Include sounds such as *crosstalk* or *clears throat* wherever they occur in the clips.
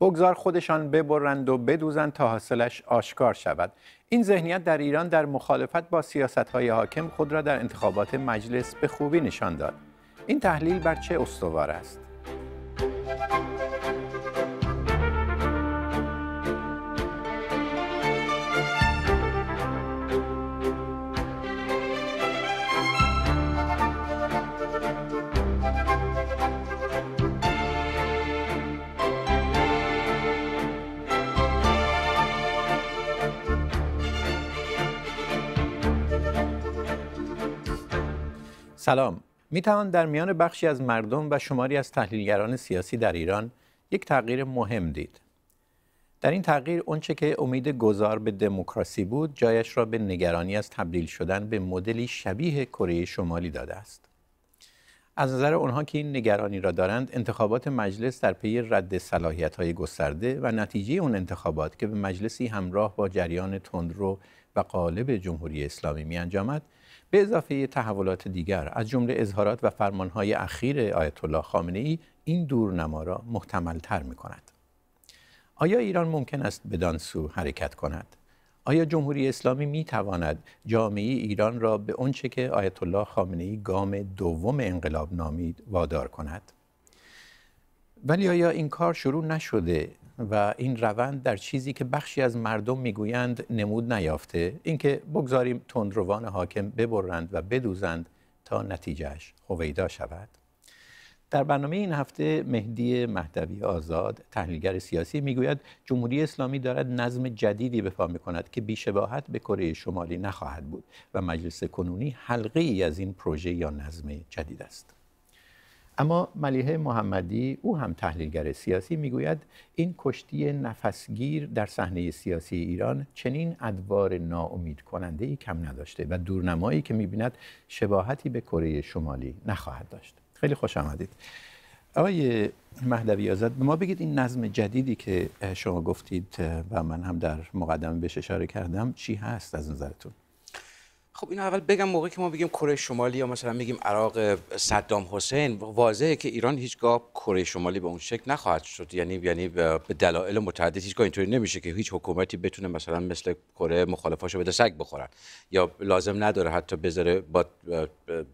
بگذار خودشان ببرند و بدوزند تا حاصلش آشکار شود این ذهنیت در ایران در مخالفت با سیاست های حاکم خود را در انتخابات مجلس به خوبی نشان داد این تحلیل بر چه استوار است سلام می توان در میان بخشی از مردم و شماری از تحلیلگران سیاسی در ایران یک تغییر مهم دید در این تغییر اونچه که امید گذار به دموکراسی بود جایش را به نگرانی از تبدیل شدن به مدلی شبیه کره شمالی داده است از نظر آنها که این نگرانی را دارند انتخابات مجلس در پی رد صلاحیت های گسترده و نتیجه اون انتخابات که به مجلسی همراه با جریان تندرو و قالب جمهوری اسلامی می انجامد به اضافه تحولات دیگر از جمله اظهارات و فرمانهای اخیر آیت الله خامنه ای این دورنما را محتمل تر می کند. آیا ایران ممکن است به دانسو حرکت کند؟ آیا جمهوری اسلامی می تواند جامعه ایران را به آنچه که آیت الله خامنه ای گام دوم انقلاب نامید وادار کند؟ ولی آیا این کار شروع نشده و این روند در چیزی که بخشی از مردم میگویند نمود نیافته اینکه بگذاریم تندروان حاکم ببرند و بدوزند تا نتیجهش هویدا شود در برنامه این هفته مهدی مهدوی آزاد تحلیلگر سیاسی میگوید جمهوری اسلامی دارد نظم جدیدی به پا میکند که بیشباهت به کره شمالی نخواهد بود و مجلس کنونی حلقه ای از این پروژه یا نظم جدید است اما ملیحه محمدی او هم تحلیلگر سیاسی میگوید این کشتی نفسگیر در صحنه سیاسی ایران چنین ادوار ناامید کننده ای کم نداشته و دورنمایی که میبیند شباهتی به کره شمالی نخواهد داشت خیلی خوش آمدید آقای مهدوی آزاد به ما بگید این نظم جدیدی که شما گفتید و من هم در مقدمه بهش اشاره کردم چی هست از نظرتون خب اینو اول بگم موقعی که ما بگیم کره شمالی یا مثلا میگیم عراق صدام حسین واضحه که ایران هیچگاه کره شمالی به اون شکل نخواهد شد یعنی یعنی به دلایل متعدد هیچگاه اینطوری نمیشه که هیچ حکومتی بتونه مثلا مثل کره مخالفاشو بده سگ بخورن یا لازم نداره حتی بذاره با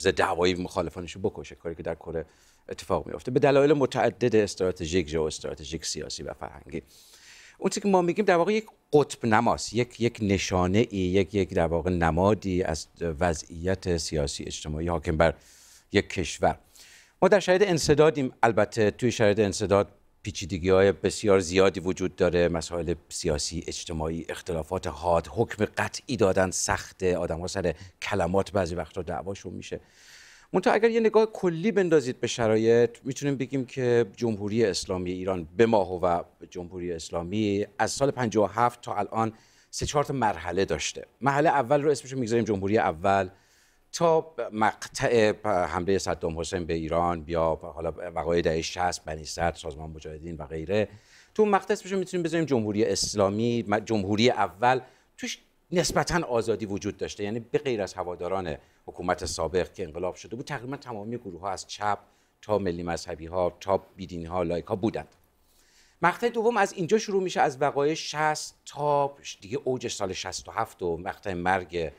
ضد هوایی مخالفانشو بکشه کاری که در کره اتفاق میافته به دلایل متعدد استراتژیک ژئواستراتژیک سیاسی و فرهنگی اون که ما میگیم در واقع یک قطب نماست یک یک نشانه ای یک یک در واقع نمادی از وضعیت سیاسی اجتماعی حاکم بر یک کشور ما در شرایط انصدادیم البته توی شرایط انصداد پیچیدگی های بسیار زیادی وجود داره مسائل سیاسی اجتماعی اختلافات حاد حکم قطعی دادن سخت آدم ها سر کلمات بعضی وقتا دعواشون میشه منتها اگر یه نگاه کلی بندازید به شرایط میتونیم بگیم که جمهوری اسلامی ایران به ماه و جمهوری اسلامی از سال 57 تا الان سه چهار تا مرحله داشته مرحله اول رو اسمش میگذاریم جمهوری اول تا مقطع حمله صدام حسین به ایران بیا حالا وقایع دهه 60 بنی صدر سازمان مجاهدین و غیره تو مقطع اسمش میتونیم بذاریم جمهوری اسلامی جمهوری اول توش نسبتا آزادی وجود داشته یعنی به غیر از هواداران حکومت سابق که انقلاب شده بود تقریبا تمامی گروه ها از چپ تا ملی مذهبی ها تا بیدینی ها لایک ها بودند مقطع دوم از اینجا شروع میشه از وقایع 60 تا دیگه اوج سال 67 و مقطع مرگ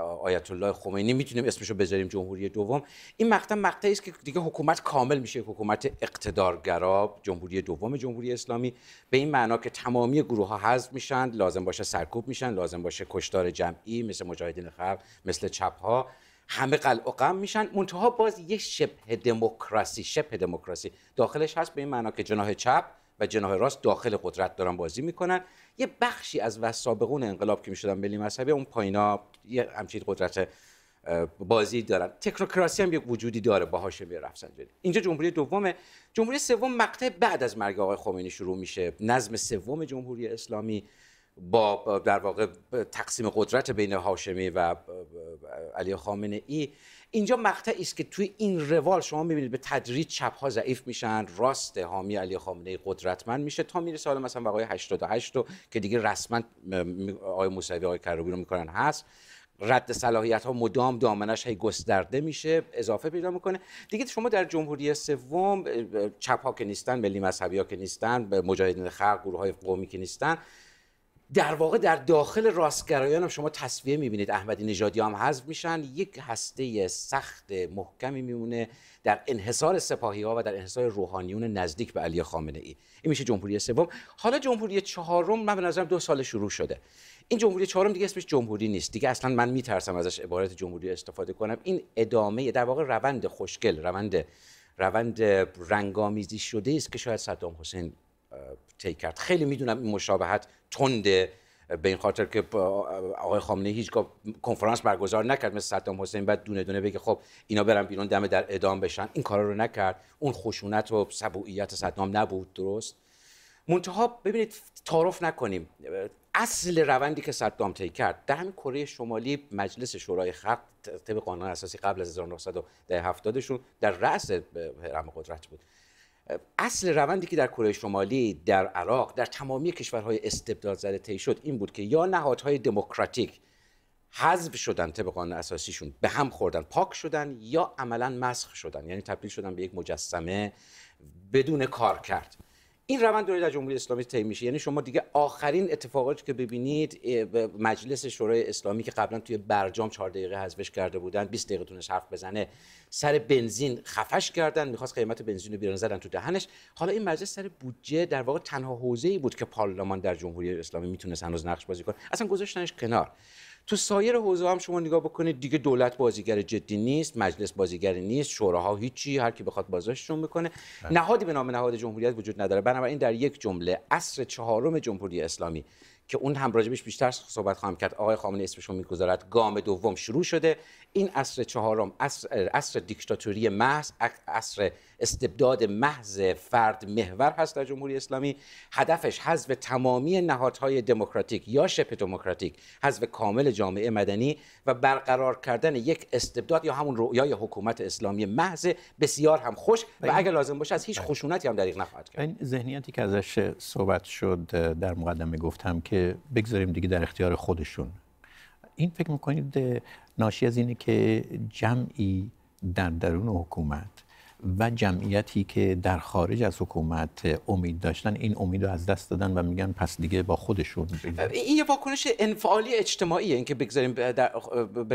آیت الله خمینی میتونیم اسمشو بذاریم جمهوری دوم این مقطع مقطعی است که دیگه حکومت کامل میشه حکومت اقتدارگرا جمهوری دوم جمهوری اسلامی به این معنا که تمامی گروه ها حذف میشن لازم باشه سرکوب میشن لازم باشه کشتار جمعی مثل مجاهدین خلق مثل چپ ها همه قلع و قم میشن منتها باز یه شبه دموکراسی شبه دموکراسی داخلش هست به این معنا که جناح چپ و جناح راست داخل قدرت دارن بازی میکنن یه بخشی از وسابقون انقلاب که میشدن ملی مذهبی اون پایینا یه همچین قدرت بازی دارن تکنوکراسی هم یک وجودی داره با هاشمی رفسنجانی اینجا جمهوری دومه جمهوری سوم مقطع بعد از مرگ آقای خمینی شروع میشه نظم سوم جمهوری اسلامی با در واقع تقسیم قدرت بین هاشمی و علی خامنه ای اینجا مقطعی است که توی این روال شما میبینید به تدریج چپ ها ضعیف میشن راست حامی علی خامنه ای قدرتمند میشه تا میرسه حالا مثلا وقایع 88 رو که دیگه رسما آقای موسوی آقای کروبی رو میکنن هست رد صلاحیت ها مدام دامنش هی گسترده میشه اضافه پیدا میکنه دیگه شما در جمهوری سوم چپ که نیستن ملی مذهبی ها که نیستن مجاهدین خلق گروه های قومی که نیستن در واقع در داخل راستگرایان هم شما تصویه میبینید احمدی نژادی هم حذف میشن یک هسته سخت محکمی میمونه در انحصار سپاهی ها و در انحصار روحانیون نزدیک به علی خامنه ای این میشه جمهوری سوم حالا جمهوری چهارم من به نظرم دو سال شروع شده این جمهوری چهارم دیگه اسمش جمهوری نیست دیگه اصلا من میترسم ازش عبارت جمهوری استفاده کنم این ادامه در واقع روند خوشگل روند روند رنگامیزی شده است که شاید صدام حسین طی کرد خیلی میدونم این مشابهت تنده به این خاطر که آقای خامنه هیچگاه کنفرانس برگزار نکرد مثل صدام حسین بعد دونه دونه بگه خب اینا برن بیرون دم در اعدام بشن این کارا رو نکرد اون خشونت و سبوعیت صدام نبود درست منتها ببینید تعارف نکنیم اصل روندی که صدام طی کرد در همین کره شمالی مجلس شورای خلق طبق قانون اساسی قبل از 1970 شون در رأس حرم قدرت بود اصل روندی که در کره شمالی در عراق در تمامی کشورهای زده طی شد این بود که یا نهادهای دموکراتیک حذف شدن طبق قانون اساسیشون به هم خوردن پاک شدن یا عملا مسخ شدن یعنی تبدیل شدن به یک مجسمه بدون کار کرد این روند داره در جمهوری اسلامی طی میشه یعنی شما دیگه آخرین اتفاقاتی که ببینید مجلس شورای اسلامی که قبلا توی برجام چهار دقیقه حذفش کرده بودن 20 دقیقه تونست حرف بزنه سر بنزین خفش کردن میخواست قیمت بنزین رو بیرون زدن تو دهنش حالا این مجلس سر بودجه در واقع تنها ای بود که پارلمان در جمهوری اسلامی میتونست هنوز نقش بازی کنه اصلا گذاشتنش کنار تو سایر حوزه هم شما نگاه بکنید دیگه دولت بازیگر جدی نیست مجلس بازیگر نیست شوراها هیچی هر کی بخواد بازداشتشون میکنه بله. نهادی به نام نهاد جمهوریت وجود نداره بنابراین در یک جمله عصر چهارم جمهوری اسلامی که اون هم راجبش بیشتر صحبت خواهم کرد آقای خامنه اسمشون میگذارد گام دوم شروع شده این عصر چهارم عصر, دیکتاتوری محض عصر استبداد محض فرد محور هست در جمهوری اسلامی هدفش حذف تمامی نهادهای دموکراتیک یا شبه دموکراتیک حذف کامل جامعه مدنی و برقرار کردن یک استبداد یا همون رویای حکومت اسلامی محض بسیار هم خوش و اگر لازم باشه از هیچ بله. خشونتی هم دریغ نخواهد کرد این ذهنیتی که ازش صحبت شد در مقدمه گفتم که بگذاریم دیگه در اختیار خودشون این فکر میکنید ناشی از اینه که جمعی در درون حکومت و جمعیتی که در خارج از حکومت امید داشتن این امید رو از دست دادن و میگن پس دیگه با خودشون این یه واکنش انفعالی اجتماعیه که بگذاریم به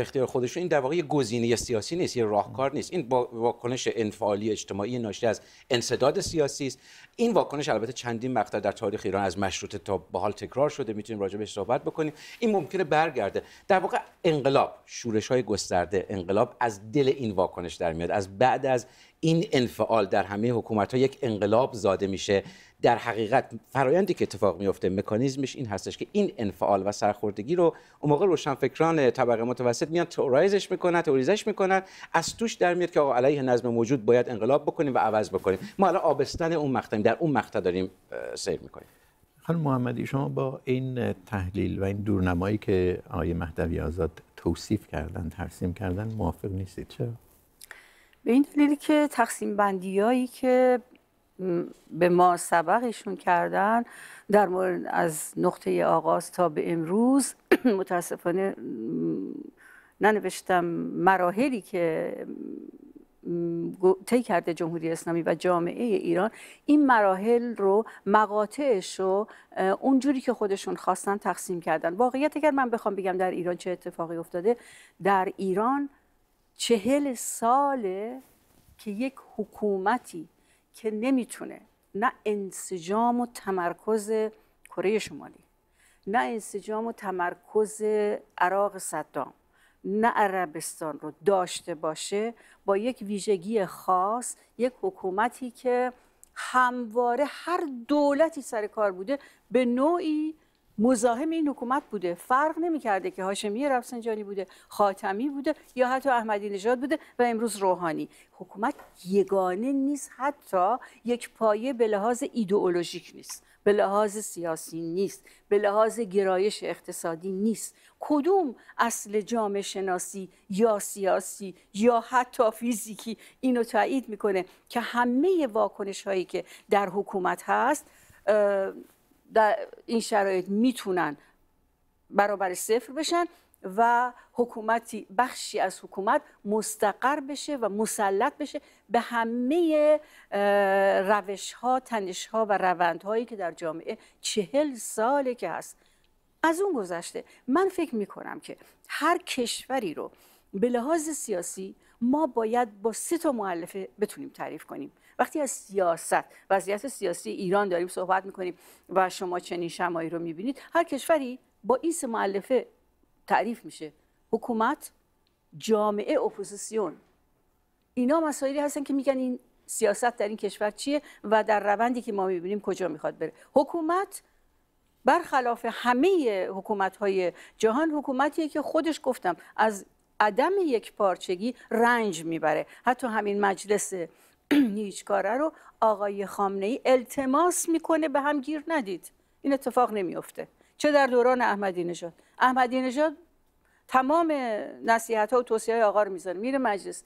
اختیار خودشون این در واقع یه گزینه سیاسی نیست یه راهکار نیست این واکنش انفعالی اجتماعی ناشی از انصداد سیاسی است این واکنش البته چندین مقطع در تاریخ ایران از مشروطه تا به حال تکرار شده میتونیم راجع بهش صحبت بکنیم این ممکنه برگرده در واقع انقلاب شورش های گسترده انقلاب از دل این واکنش در میاد از بعد از این انفعال در همه حکومت ها یک انقلاب زاده میشه در حقیقت فرایندی که اتفاق میفته مکانیزمش این هستش که این انفعال و سرخوردگی رو اون موقع روشنفکران طبقه متوسط میان تئورایزش میکنن تئوریزش میکنن از توش در میاد که آقا علیه نظم موجود باید انقلاب بکنیم و عوض بکنیم ما الان آبستن اون مقطعیم در اون مقطع داریم سیر میکنیم خانم محمدی شما با این تحلیل و این دورنمایی که آقای مهدوی آزاد توصیف کردن ترسیم کردن موافق نیستید چرا به این دلیلی که تقسیم بندیایی که به ما سبقشون کردن در مورد از نقطه آغاز تا به امروز *clears throat* متاسفانه ننوشتم مراحلی که طی کرده جمهوری اسلامی و جامعه ایران این مراحل رو مقاطعش رو اونجوری که خودشون خواستن تقسیم کردن واقعیت اگر من بخوام بگم در ایران چه اتفاقی افتاده در ایران چهل ساله که یک حکومتی که نمیتونه نه انسجام و تمرکز کره شمالی نه انسجام و تمرکز عراق صدام نه عربستان رو داشته باشه با یک ویژگی خاص یک حکومتی که همواره هر دولتی سر کار بوده به نوعی مزاحم این حکومت بوده فرق نمیکرده که هاشمی رفسنجانی بوده خاتمی بوده یا حتی احمدی نژاد بوده و امروز روحانی حکومت یگانه نیست حتی یک پایه به لحاظ ایدئولوژیک نیست به لحاظ سیاسی نیست به لحاظ گرایش اقتصادی نیست کدوم اصل جامعه شناسی یا سیاسی یا حتی فیزیکی اینو تایید میکنه که همه واکنش هایی که در حکومت هست در این شرایط میتونن برابر صفر بشن و حکومتی بخشی از حکومت مستقر بشه و مسلط بشه به همه روش ها تنش ها و روند هایی که در جامعه چهل ساله که هست از اون گذشته من فکر می کنم که هر کشوری رو به لحاظ سیاسی ما باید با سه تا معلفه بتونیم تعریف کنیم وقتی از سیاست وضعیت سیاسی ایران داریم صحبت میکنیم و شما چنین شمایی رو میبینید هر کشوری با این سه معلفه تعریف میشه حکومت جامعه اپوزیسیون اینا مسائلی هستن که میگن این سیاست در این کشور چیه و در روندی که ما میبینیم کجا میخواد بره حکومت برخلاف همه حکومت های جهان حکومتیه که خودش گفتم از عدم یک پارچگی رنج میبره حتی همین مجلس *clears throat* هیچ کاره رو آقای خامنه ای التماس میکنه به هم گیر ندید این اتفاق نمیفته چه در دوران احمدی نژاد احمدی نژاد تمام نصیحت ها و توصیه های آقا رو میزنه میره مجلس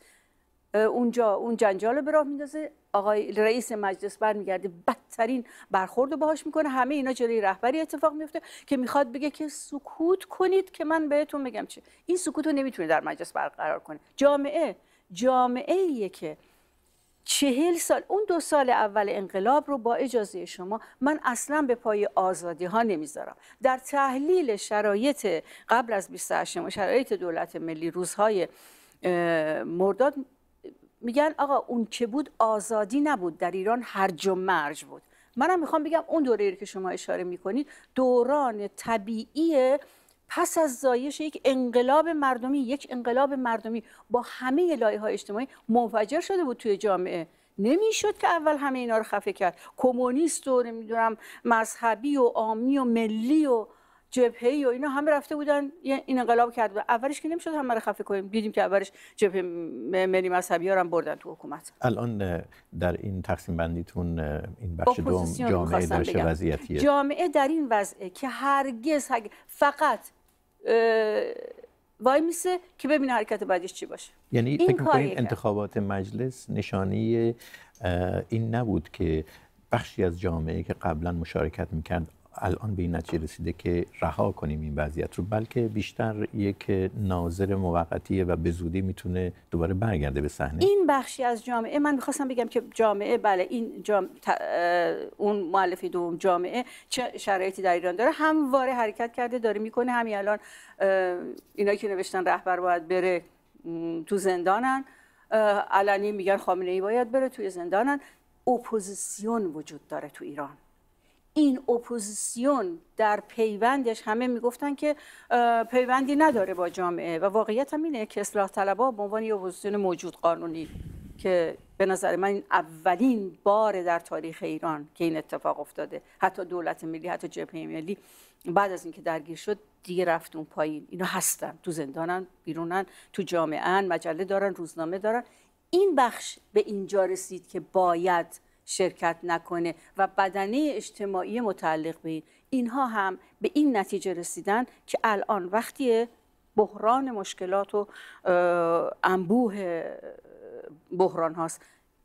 اونجا اون جنجال رو به راه میندازه آقای رئیس مجلس برمیگرده بدترین برخورد رو باهاش میکنه همه اینا جلوی رهبری اتفاق میفته که میخواد بگه که سکوت کنید که من بهتون بگم چه این سکوت رو نمیتونه در مجلس برقرار کنه جامعه جامعه ایه که چهل سال اون دو سال اول انقلاب رو با اجازه شما من اصلا به پای آزادی ها نمیذارم در تحلیل شرایط قبل از 28 شرایط دولت ملی روزهای مرداد میگن آقا اون که بود آزادی نبود در ایران هرج و مرج بود منم میخوام بگم اون دوره که شما اشاره میکنید دوران طبیعی پس از زایش یک انقلاب مردمی یک انقلاب مردمی با همه لایه های اجتماعی منفجر شده بود توی جامعه نمیشد که اول همه اینا رو خفه کرد کمونیست و نمیدونم مذهبی و آمی و ملی و جبهه و اینا همه رفته بودن این انقلاب کرد اولش که نمیشد همه رو خفه کنیم دیدیم که اولش جبهه ملی مذهبی ها هم بردن تو حکومت الان در این تقسیم بندیتون این بخش دوم جامعه در وضعیتیه جامعه در این وضعه که هرگز فقط وای میسه که ببینه حرکت بعدیش چی باشه یعنی این فکر انتخابات مجلس نشانی این نبود که بخشی از جامعه که قبلا مشارکت میکرد الان به این نتیجه رسیده که رها کنیم این وضعیت رو بلکه بیشتر یک ناظر موقتی و به زودی میتونه دوباره برگرده به صحنه این بخشی از جامعه من میخواستم بگم که جامعه بله این جام... اون مؤلفه دوم جامعه چه شرایطی در ایران داره همواره حرکت کرده داره میکنه همین الان اینا که نوشتن رهبر باید بره تو زندانن علنی میگن خامنه ای باید بره توی زندانن اپوزیسیون وجود داره تو ایران این اپوزیسیون در پیوندش همه میگفتن که پیوندی نداره با جامعه و واقعیت هم اینه که اصلاح طلبها به عنوان یه اپوزیسیون موجود قانونی که به نظر من این اولین بار در تاریخ ایران که این اتفاق افتاده حتی دولت ملی حتی جبهه ملی بعد از اینکه درگیر شد دیگه رفت اون پایین اینا هستن تو زندانن بیرونن تو جامعه مجله دارن روزنامه دارن این بخش به اینجا رسید که باید شرکت نکنه و بدنه اجتماعی متعلق به این اینها هم به این نتیجه رسیدن که الان وقتی بحران مشکلات و انبوه بحران هاست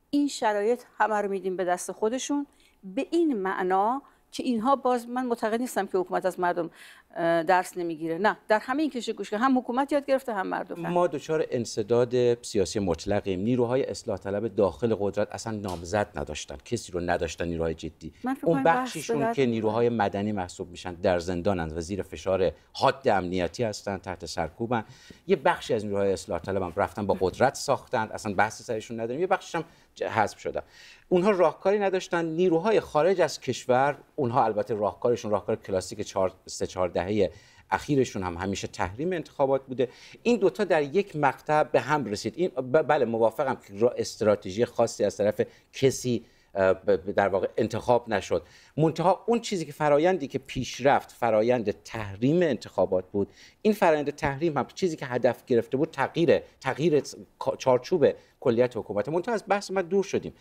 این شرایط همه رو میدیم به دست خودشون به این معنا که اینها باز من معتقد نیستم که حکومت از مردم درس نمیگیره نه در همه این کشور که هم حکومت یاد گرفته هم مردم ما دچار انصداد سیاسی مطلقیم نیروهای اصلاح طلب داخل قدرت اصلا نامزد نداشتن کسی رو نداشتن نیروهای جدی اون بخشیشون بحث که نیروهای مدنی محسوب میشن در زندانند و زیر فشار حاد امنیتی هستند تحت سرکوبن یه بخشی از نیروهای اصلاح طلب هم رفتن با قدرت ساختند. اصلا بحث سرشون نداریم یه بخشش هم حذف شدن اونها راهکاری نداشتن نیروهای خارج از کشور اونها البته راهکارشون راهکار کلاسیک 4 3 4 دهه اخیرشون هم همیشه تحریم انتخابات بوده این دوتا در یک مقطع به هم رسید این بله موافقم که استراتژی خاصی از طرف کسی در واقع انتخاب نشد منتها اون چیزی که فرایندی که پیش رفت فرایند تحریم انتخابات بود این فرایند تحریم هم چیزی که هدف گرفته بود تغییر تغییر چارچوب کلیت حکومت منتها از بحث ما دور شدیم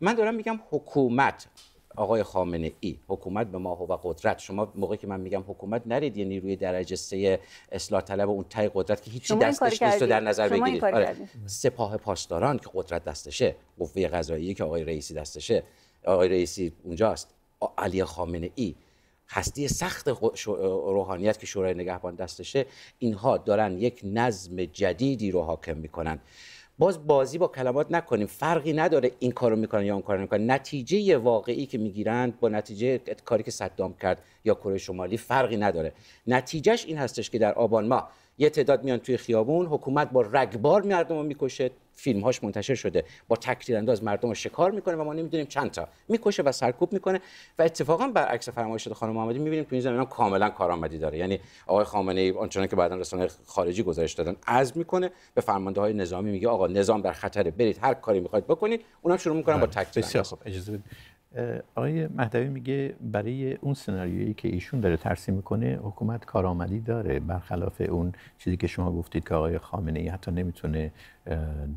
من دارم میگم حکومت آقای خامنه ای حکومت به ما و قدرت شما موقعی که من میگم حکومت نرید یه نیروی درجه سه اصلاح طلب اون تای قدرت که هیچی دستش نیست رو در نظر بگیرید آره. سپاه پاسداران که قدرت دستشه قوه قضاییه که آقای رئیسی دستشه آقای رئیسی اونجاست علی خامنه ای هستی سخت روحانیت که شورای نگهبان دستشه اینها دارن یک نظم جدیدی رو حاکم میکنن باز بازی با کلمات نکنیم فرقی نداره این کارو میکنن یا اون کارو میکنن نتیجه واقعی که میگیرند با نتیجه کاری که صدام کرد یا کره شمالی فرقی نداره نتیجهش این هستش که در آبان ما یه تعداد میان توی خیابون حکومت با رگبار مردم رو میکشه فیلمهاش منتشر شده با تکریر انداز مردم رو شکار میکنه و ما نمیدونیم چند تا میکشه و سرکوب میکنه و اتفاقا برعکس فرمایش شده خانم محمدی میبینیم تو این زمینه کاملا کارآمدی داره یعنی آقای خامنه ای آنچنان که بعدا رسانه خارجی گزارش دادن از میکنه به فرمانده های نظامی میگه آقا نظام در خطره. برید هر کاری میخواید بکنید اونم شروع میکنن با بله. تکریر بسیار اجازه بدید آقای مهدوی میگه برای اون سناریویی که ایشون داره ترسیم میکنه حکومت کارآمدی داره برخلاف اون چیزی که شما گفتید که آقای خامنه ای حتی نمیتونه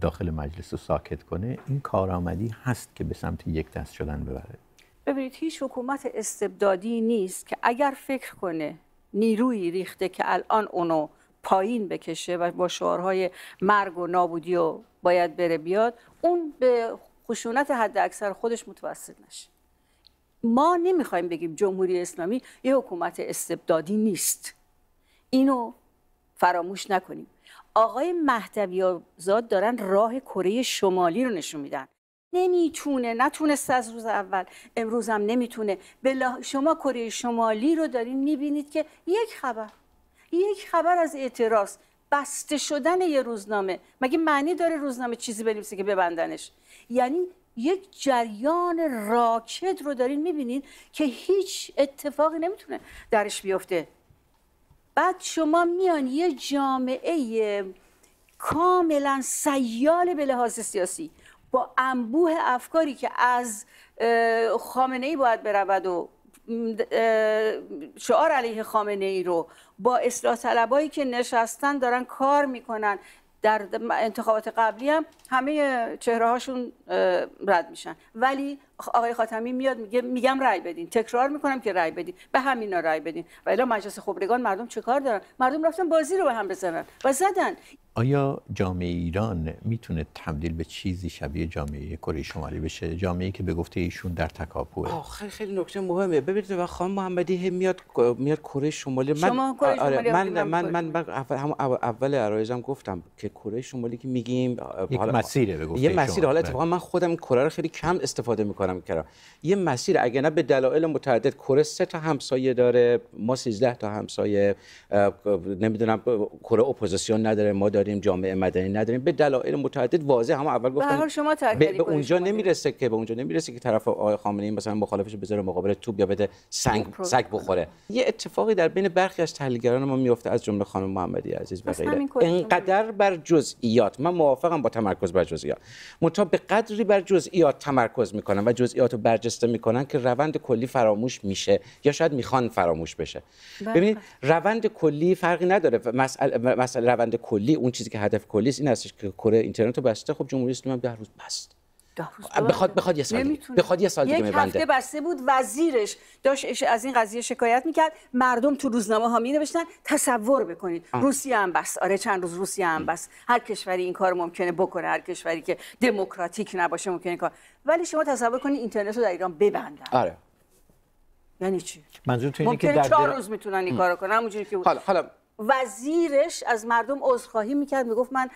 داخل مجلس رو ساکت کنه این کارآمدی هست که به سمت یک دست شدن ببره ببینید هیچ حکومت استبدادی نیست که اگر فکر کنه نیرویی ریخته که الان اونو پایین بکشه و با شعارهای مرگ و نابودی و باید بره بیاد اون به خشونت حد اکثر خودش متوسط نشه ما نمیخوایم بگیم جمهوری اسلامی یه حکومت استبدادی نیست اینو فراموش نکنیم آقای مهدوی دارن راه کره شمالی رو نشون میدن نمیتونه نتونست از روز اول امروز هم نمیتونه بلا شما کره شمالی رو دارین میبینید که یک خبر یک خبر از اعتراض بسته شدن یه روزنامه مگه معنی داره روزنامه چیزی بنویسه که ببندنش یعنی یک جریان راکت رو دارین میبینین که هیچ اتفاقی نمیتونه درش بیفته بعد شما میان یه جامعه کاملا سیال به لحاظ سیاسی با انبوه افکاری که از خامنه ای باید برود و شعار علیه خامنه ای رو با اصلاح طلبایی که نشستن دارن کار میکنن در انتخابات قبلی هم همه چهره هاشون رد میشن ولی آقای خاتمی میاد میگه میگم رای بدین تکرار میکنم که رای بدین به همینا رای بدین و الا مجلس خبرگان مردم چه کار دارن مردم رفتن بازی رو به هم بزنن و زدن آیا جامعه ایران میتونه تبدیل به چیزی شبیه جامعه کره شمالی بشه جامعه ای که به گفته ایشون در تکاپوه خیلی خیلی نکته مهمه ببینید و خانم محمدی هم میاد میاد کره شمالی من شما آره، شمالی من, من من من, من اول هم اول گفتم که کره شمالی که میگیم یک مسیره به یه مسیر حالا بله. اتفاقا من خودم کره رو خیلی کم استفاده میکنم کنم کرا یه مسیر اگه نه به دلایل متعدد کره سه تا همسایه داره ما 13 تا همسایه نمیدونم کره اپوزیسیون نداره ما داریم جامعه مدنی نداریم به دلایل متعدد واضح هم اول گفتم شما به, به اونجا نمیرسه که به اونجا نمیرسه که طرف آقای خامنه‌ای مثلا مخالفش بذاره مقابل توپ یا بده سنگ سگ بخوره یه اتفاقی در بین برخی از تحلیلگران ما میفته از جمله خانم محمدی عزیز و غیره اینقدر بر جزئیات من موافقم با تمرکز بر جزئیات منتها به قدری بر جزئیات تمرکز میکنم و جزئیات رو برجسته میکنن که روند کلی فراموش میشه یا شاید میخوان فراموش بشه بله. ببینید روند کلی فرقی نداره مسئله روند کلی اون چیزی که هدف کلی است این هستش که کره اینترنت رو بسته خب جمهوری اسلامی هم روز بست بخواد بخواد یه سال بخواد یه یک هفته بسته بود وزیرش داشت از این قضیه شکایت میکرد مردم تو روزنامه ها می نوشتن تصور بکنید روسیه هم بس آره چند روز روسیه هم بس هر کشوری این کار ممکنه بکنه هر کشوری که دموکراتیک نباشه ممکنه کار ولی شما تصور کنید اینترنت رو در ایران ببندن آره یعنی چی منظور تو اینه که در چهار روز میتونن این کارو کنن همونجوری که حالا حالا وزیرش از مردم عذرخواهی میکرد میگفت من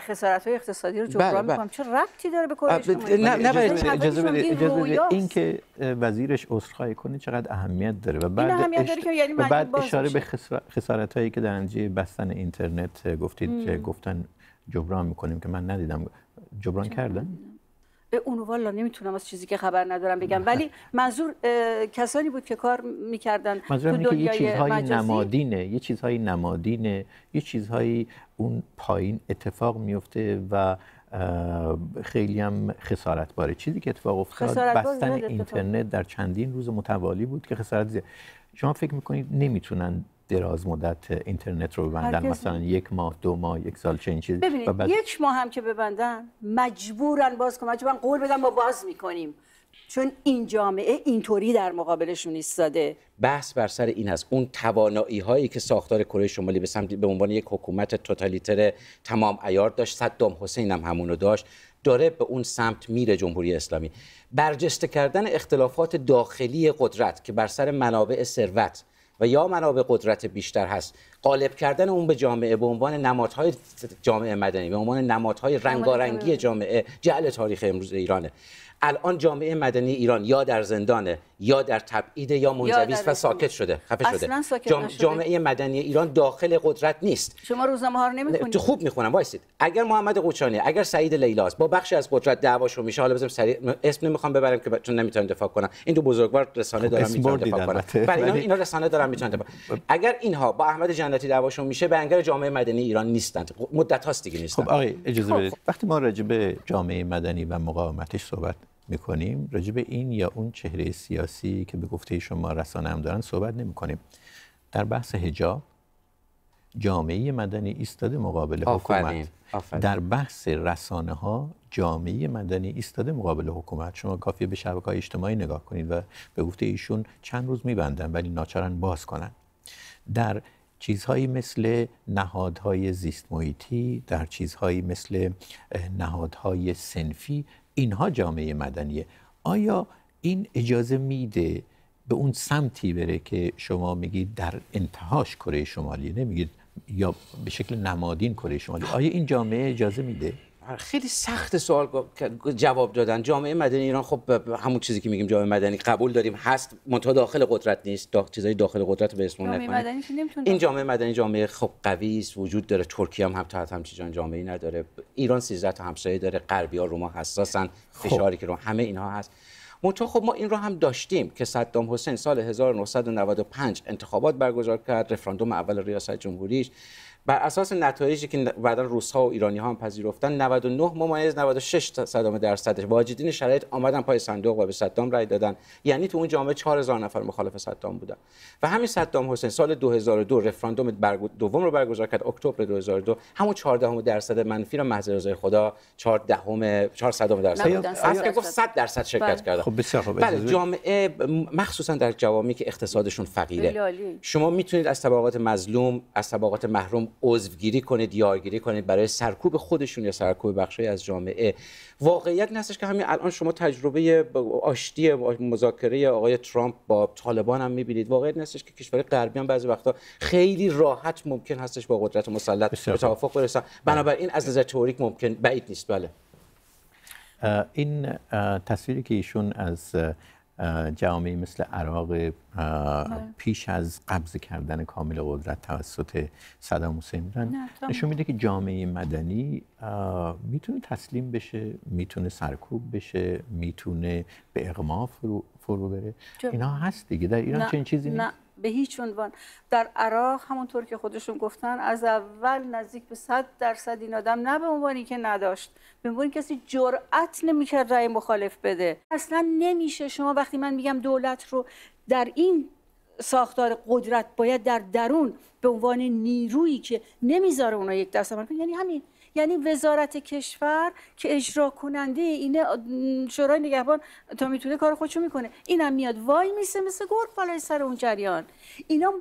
خسارت های اقتصادی رو جبران بله، بله. میکنم چه ربطی داره به نه بله، اجازه بدید اجازه این که وزیرش عذرخواهی کنه چقدر اهمیت داره و بعد یعنی بعد اشاره به خسارت هایی که در نتیجه بستن اینترنت گفتید گفتن جبران میکنیم که من ندیدم جبران کردن اونو والا نمیتونم از چیزی که خبر ندارم بگم ولی منظور کسانی بود که کار میکردن تو دنیای یه چیزهای نمادینه یه چیزهای نمادینه یه چیزهایی اون پایین اتفاق میفته و خیلی هم خسارت باره چیزی که اتفاق افتاد بستن اینترنت در چندین روز متوالی بود که خسارت زیاد شما فکر میکنید نمیتونن دراز مدت اینترنت رو ببندن مثلا یک ماه دو ماه یک سال چنین چیز ببینید یک ماه هم که ببندن مجبورن باز کنن مجبورن قول بدن ما باز میکنیم چون این جامعه اینطوری در مقابلشون ایستاده بحث بر سر این است اون توانایی هایی که ساختار کره شمالی به سمت به عنوان یک حکومت توتالیتر تمام عیار داشت صدام حسین هم همونو داشت داره به اون سمت میره جمهوری اسلامی برجسته کردن اختلافات داخلی قدرت که بر سر منابع ثروت و یا منابع قدرت بیشتر هست قالب کردن اون به جامعه به عنوان نمادهای جامعه مدنی به عنوان نمادهای رنگارنگی جامعه جعل تاریخ امروز ایرانه الان جامعه مدنی ایران یا در زندانه یا در تبعید یا منزوی و ساکت شده خفه شده جام... جامعه مدنی ایران داخل قدرت نیست شما روزنامه ها رو نمیخونید خوب میخونم وایسید اگر محمد قوچانی اگر سعید لیلاس با بخشی از قدرت دعواشو میشه حالا بزنم سری... اسم نمیخوام ببرم که چون نمیتونم دفاع کنم این دو بزرگوار رسانه خب، دارن میتونن دفاع برای اینا اینا رسانه دارن میتونن دفاع خب. اگر اینها با احمد جنتی دعواشون میشه به انگار جامعه مدنی ایران نیستند خب، مدت هاست دیگه نیستند خب آقای اجازه بدید وقتی ما راجع به جامعه مدنی و مقاومتش صحبت میکنیم راجع به این یا اون چهره سیاسی که به گفته شما رسانه هم دارن صحبت نمیکنیم در بحث هجاب جامعه مدنی ایستاده مقابل حکومت آفرین. در بحث رسانه ها جامعه مدنی ایستاده مقابل حکومت شما کافیه به شبکه های اجتماعی نگاه کنید و به گفته ایشون چند روز میبندن ولی ناچارن باز کنن در چیزهایی مثل نهادهای زیست محیطی در چیزهایی مثل نهادهای سنفی اینها جامعه مدنیه آیا این اجازه میده به اون سمتی بره که شما میگید در انتهاش کره شمالی نمیگید یا به شکل نمادین کره شمالی آیا این جامعه اجازه میده آره، خیلی سخت سوال جواب دادن جامعه مدنی ایران خب همون چیزی که میگیم جامعه مدنی قبول داریم هست منتها داخل قدرت نیست دا... چیزای داخل قدرت به اسم نکنیم این جامعه مدنی جامعه خب قوی است وجود داره ترکیه هم هم تحت همچین جامعه ای نداره ایران 13 تا همسایه داره غربی ها رو ما حساسن خب. فشاری که رو همه اینها هست منتها خب ما این رو هم داشتیم که صدام حسین سال 1995 انتخابات برگزار کرد رفراندوم اول ریاست جمهوریش بر اساس نتایجی که بعدا ها و ایرانی ها هم پذیرفتن 99 ممیز 96 صدام درصدش واجدین شرایط آمدن پای صندوق و به صدام رای دادن یعنی تو اون جامعه 4000 نفر مخالف صدام بودن و همین صدام حسین سال 2002 رفراندوم دوم رو برگزار کرد اکتبر 2002 همون 14 درصد منفی رو محض رضای خدا 14 4 درصد از که گفت 100 درصد شرکت بله. کرد خب بسیار خب بله جامعه مخصوصا در جوامی که اقتصادشون فقیره شما میتونید از طبقات مظلوم از طبقات محروم عضوگیری کنید یارگیری کنید برای سرکوب خودشون یا سرکوب بخشی از جامعه واقعیت این که همین الان شما تجربه آشتی مذاکره آقای ترامپ با طالبان هم می‌بینید واقعیت این که کشور غربی هم بعضی وقتا خیلی راحت ممکن هستش با قدرت مسلط به توافق برسن بنابراین از نظر تئوریک ممکن بعید نیست بله این تصویری که ایشون از جامعه مثل عراق پیش از قبض کردن کامل قدرت توسط صدام حسین بودن نشون میده که جامعه مدنی میتونه تسلیم بشه میتونه سرکوب بشه میتونه به اغما فرو, فرو بره اینا هست دیگه در ایران چنین چیزی نیست به هیچ عنوان در عراق همونطور که خودشون گفتن از اول نزدیک به صد درصد این آدم نه به عنوانی که نداشت به عنوان کسی جرأت نمیکرد رأی مخالف بده اصلا نمیشه شما وقتی من میگم دولت رو در این ساختار قدرت باید در درون به عنوان نیرویی که نمیذاره اونا یک دست عمل یعنی همین یعنی وزارت کشور که اجرا کننده اینه شورای نگهبان تا میتونه کار خودشو میکنه اینم میاد وای میسه مثل گرگ بالای سر اون جریان اینا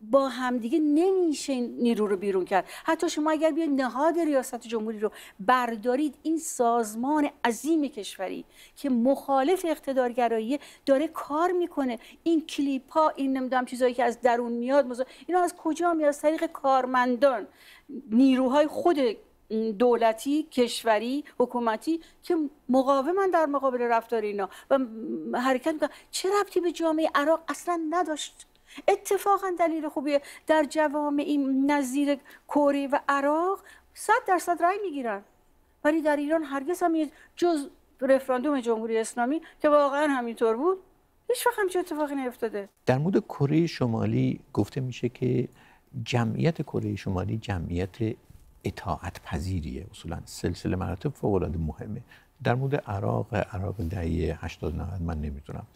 با همدیگه نمیشه نیرو رو بیرون کرد حتی شما اگر بیاید نهاد ریاست جمهوری رو بردارید این سازمان عظیم کشوری که مخالف اقتدارگرایی داره کار میکنه این کلیپ ها این نمیدونم چیزهایی که از درون میاد اینا از کجا میاد از طریق کارمندان نیروهای خود دولتی کشوری حکومتی که مقاومن در مقابل رفتار اینا و حرکت میکنن چه ربطی به جامعه عراق اصلا نداشت اتفاقا دلیل خوبیه در جوامع نظیر کره و عراق صد درصد رأی میگیرن ولی در ایران هرگز هم جز رفراندوم جمهوری اسلامی که واقعا همینطور بود هیچ وقت اتفاقی نیفتاده در مورد کره شمالی گفته میشه که جمعیت کره شمالی جمعیت اطاعت پذیریه اصولا سلسله مراتب فوق العاده مهمه در مورد عراق عراق دهه 80 90 من نمیدونم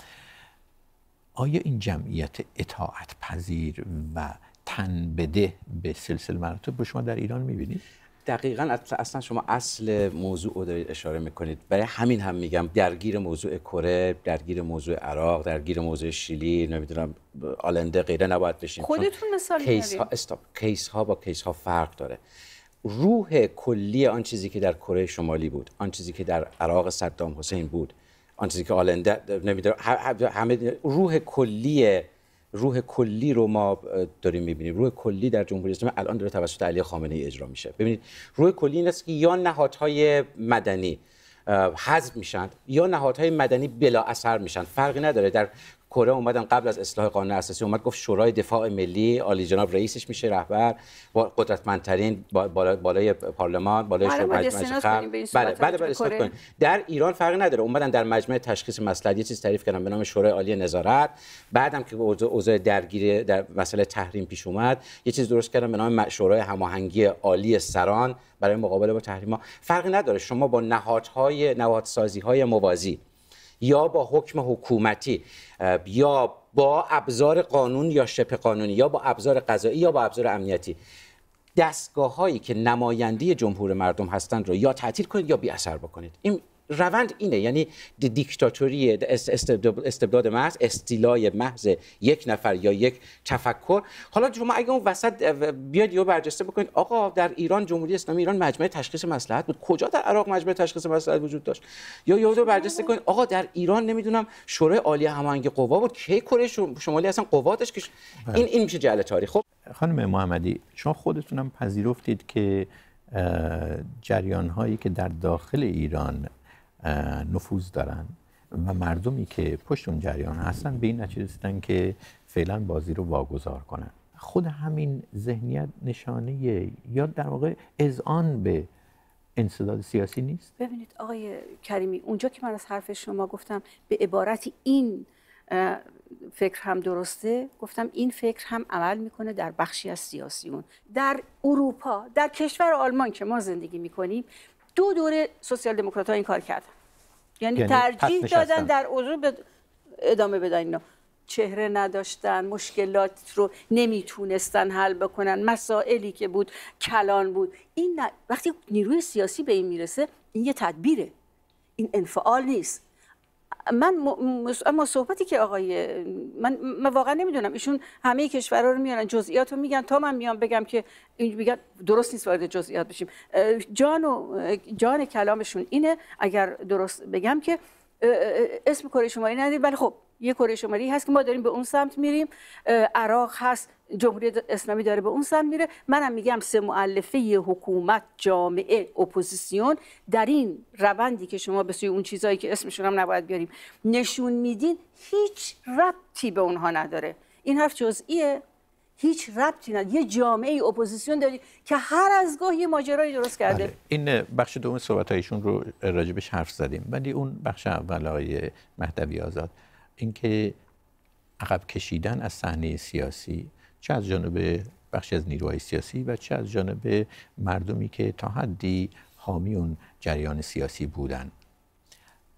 آیا این جمعیت اطاعت پذیر و تن بده به سلسله مراتب رو شما در ایران میبینید دقیقا اصلا شما اصل موضوع رو دارید اشاره میکنید برای همین هم میگم درگیر موضوع کره درگیر موضوع عراق درگیر موضوع شیلی نمیدونم آلنده غیره نباید بشین خودتون مثال ها, کیس ها با کیس ها فرق داره روح کلی آن چیزی که در کره شمالی بود آن چیزی که در عراق صدام حسین بود آن چیزی که آلنده همه روح کلی روح کلی رو ما داریم میبینیم روح کلی در جمهوری اسلامی الان داره توسط علی خامنه ای اجرا میشه ببینید روح کلی این است که یا نهادهای مدنی حذف میشن یا نهادهای مدنی بلا اثر میشن فرقی نداره در کره اومدن قبل از اصلاح قانون اساسی اومد گفت شورای دفاع ملی عالی جناب رئیسش میشه رهبر با قدرتمندترین بالای پارلمان بالای آره، شورای مجلس بله بله بله کنیم در ایران فرقی نداره اومدن در مجمع تشخیص مسئله یه چیز تعریف کردن به نام شورای عالی نظارت بعدم که اوضاع درگیر در مسئله تحریم پیش اومد یه چیز درست کردن به نام شورای هماهنگی عالی سران برای مقابله با ها فرقی نداره شما با نهادهای نهادسازی های موازی یا با حکم حکومتی یا با ابزار قانون یا شپ قانونی یا با ابزار قضایی یا با ابزار امنیتی دستگاه هایی که نماینده جمهور مردم هستند رو یا تعطیل کنید یا بی اثر بکنید این روند اینه یعنی دیکتاتوری استبداد محض استیلای محض یک نفر یا یک تفکر حالا شما اگه اون وسط بیاد یا برجسته بکنید آقا در ایران جمهوری اسلامی ایران مجمع تشخیص مصلحت بود کجا در عراق مجمع تشخیص مصلحت وجود داشت یا یهو برجسته کنید آقا در ایران نمیدونم شورای عالی هماهنگ قوا بود کی کره شمالی اصلا داشت که بله. این این میشه جعل تاریخ خب خانم محمدی شما خودتونم پذیرفتید که جریان هایی که در داخل ایران نفوذ دارن و مردمی که پشت اون جریان هستن به این نتیجه رسیدن که فعلا بازی رو واگذار کنن خود همین ذهنیت نشانه یا در واقع اذعان به انصداد سیاسی نیست ببینید آقای کریمی اونجا که من از حرف شما گفتم به عبارت این فکر هم درسته گفتم این فکر هم عمل میکنه در بخشی از سیاسیون در اروپا در کشور آلمان که ما زندگی میکنیم دو دوره سوسیال دموکرات ها این کار کردن یعنی, یعنی, ترجیح دادن در عضو ادامه بدن اینا چهره نداشتن مشکلات رو نمیتونستن حل بکنن مسائلی که بود کلان بود این وقتی نیروی سیاسی به این میرسه این یه تدبیره این انفعال نیست من اما صحبتی که آقای من, واقعا نمیدونم ایشون همه کشورها رو میارن جزئیات رو میگن تا من میام بگم که این میگن درست نیست وارد جزئیات بشیم جان و جان کلامشون اینه اگر درست بگم که اسم کره این ندید ولی خب یک کره شمالی هست که ما داریم به اون سمت میریم عراق هست جمهوری اسلامی داره به اون سمت میره منم میگم سه مؤلفه حکومت جامعه اپوزیسیون در این روندی که شما به سوی اون چیزایی که اسمشون هم نباید بیاریم نشون میدین هیچ ربطی به اونها نداره این حرف جزئیه هیچ ربطی نداره یه جامعه اپوزیسیون داری که هر از گاهی یه ماجرایی درست کرده بله. این بخش دوم صحبت هایشون رو راجبش حرف زدیم ولی اون بخش اول مهدوی آزاد اینکه عقب کشیدن از صحنه سیاسی چه از جانب بخشی از نیروهای سیاسی و چه از جانب مردمی که تا حدی حامی اون جریان سیاسی بودن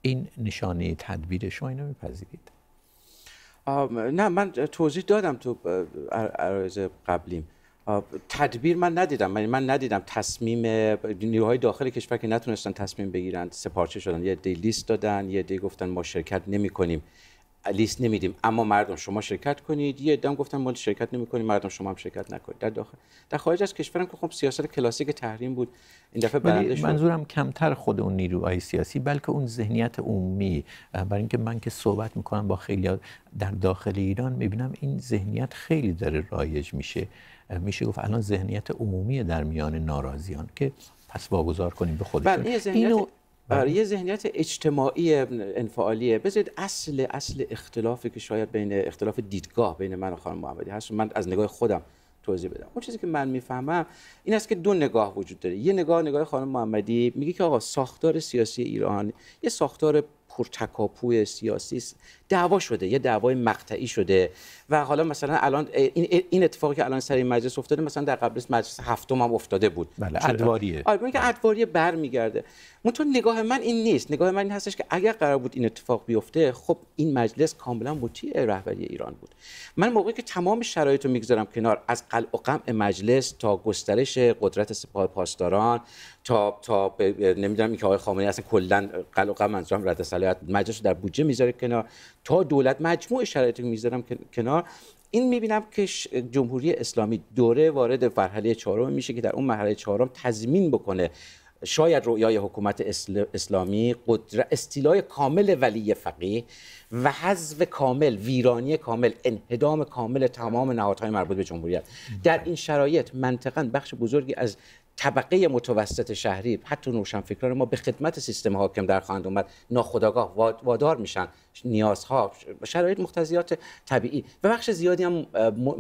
این نشانه تدبیر شما اینو میپذیرید نه من توضیح دادم تو عرایز قبلیم تدبیر من ندیدم من, من ندیدم تصمیم نیروهای داخل کشور که نتونستن تصمیم بگیرن سپارچه شدن یه دیلیست لیست دادن یه دی گفتن ما شرکت نمی لیست نمیدیم اما مردم شما شرکت کنید یه دم گفتم ما شرکت نمیکنیم مردم شما هم شرکت نکنید در داخل در خارج از کشورم که خب سیاست کلاسیک تحریم بود این دفعه منظورم کمتر خود اون نیروهای سیاسی بلکه اون ذهنیت عمومی برای اینکه من که صحبت میکنم با خیلی در داخل ایران میبینم این ذهنیت خیلی داره رایج میشه میشه گفت الان ذهنیت عمومی در میان ناراضیان که پس واگذار کنیم به خودشون بله، اینو بله. یه ذهنیت اجتماعی انفعالیه بذارید اصل اصل اختلافی که شاید بین اختلاف دیدگاه بین من و خانم محمدی هست من از نگاه خودم توضیح بدم اون چیزی که من میفهمم این است که دو نگاه وجود داره یه نگاه نگاه خانم محمدی میگه که آقا ساختار سیاسی ایران یه ساختار پرتکاپوی سیاسی دعوا شده یه دعوای مقطعی شده و حالا مثلا الان این اتفاقی که الان سر این مجلس افتاده مثلا در قبل مجلس هفتم هم افتاده بود بله ادواریه آره که ادواریه برمیگرده تو نگاه من این نیست نگاه من این هستش که اگر قرار بود این اتفاق بیفته خب این مجلس کاملا مطیع رهبری ایران بود من موقعی که تمام شرایط رو میگذارم کنار از قلع و قمع مجلس تا گسترش قدرت سپاه پاسداران تا تا نمیدونم اینکه آقای خامنه‌ای اصلا کلا قلع و قمع منظورم رد صلاحیت در بودجه میذاره کنار تا دولت مجموع شرایط میذارم کنار این میبینم که جمهوری اسلامی دوره وارد مرحله چهارم میشه که در اون مرحله چهارم تضمین بکنه شاید رؤیای حکومت اسلامی قدرت استیلای کامل ولی فقیه و حذف کامل ویرانی کامل انهدام کامل تمام نهادهای مربوط به جمهوریت در این شرایط منطقا بخش بزرگی از طبقه متوسط شهری حتی فکران ما به خدمت سیستم حاکم در خواهند اومد ناخداگاه وادار میشن نیازها شرایط مختزیات طبیعی و بخش زیادی هم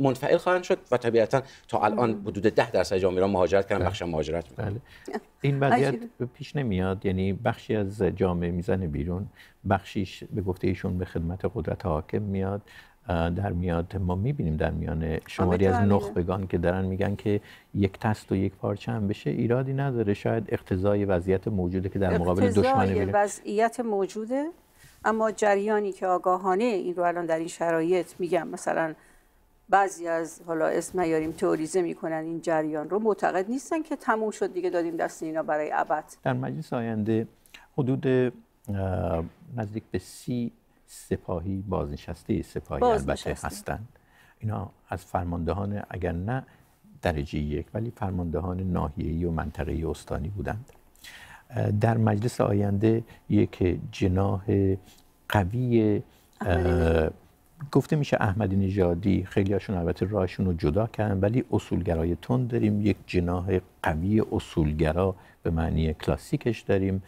منفعل خواهند شد و طبیعتا تا الان حدود ده درصد جامعه را مهاجرت کردن بله. بخش مهاجرت بله. این وضعیت پیش نمیاد یعنی بخشی از جامعه میزنه بیرون بخشیش به گفته ایشون به خدمت قدرت حاکم میاد در میاد ما میبینیم در میان شماری از نخبگان که دارن میگن که یک تست و یک پارچه هم بشه ایرادی نداره شاید اقتضای وضعیت موجوده که در مقابل دشمن وضعیت موجوده اما جریانی که آگاهانه این رو الان در این شرایط میگم مثلا بعضی از حالا اسم نیاریم تئوریزه میکنن این جریان رو معتقد نیستن که تموم شد دیگه دادیم دست اینا برای ابد در مجلس آینده حدود نزدیک به سی سپاهی بازنشسته سپاهی البته هستند اینا از فرماندهان اگر نه درجه یک ولی فرماندهان ناحیه‌ای و منطقه‌ای استانی بودند در مجلس آینده یک جناه قوی گفته میشه احمدی نژادی خیلی هاشون البته راهشون رو جدا کردن ولی اصولگرای تند داریم یک جناه قوی اصولگرا به معنی کلاسیکش داریم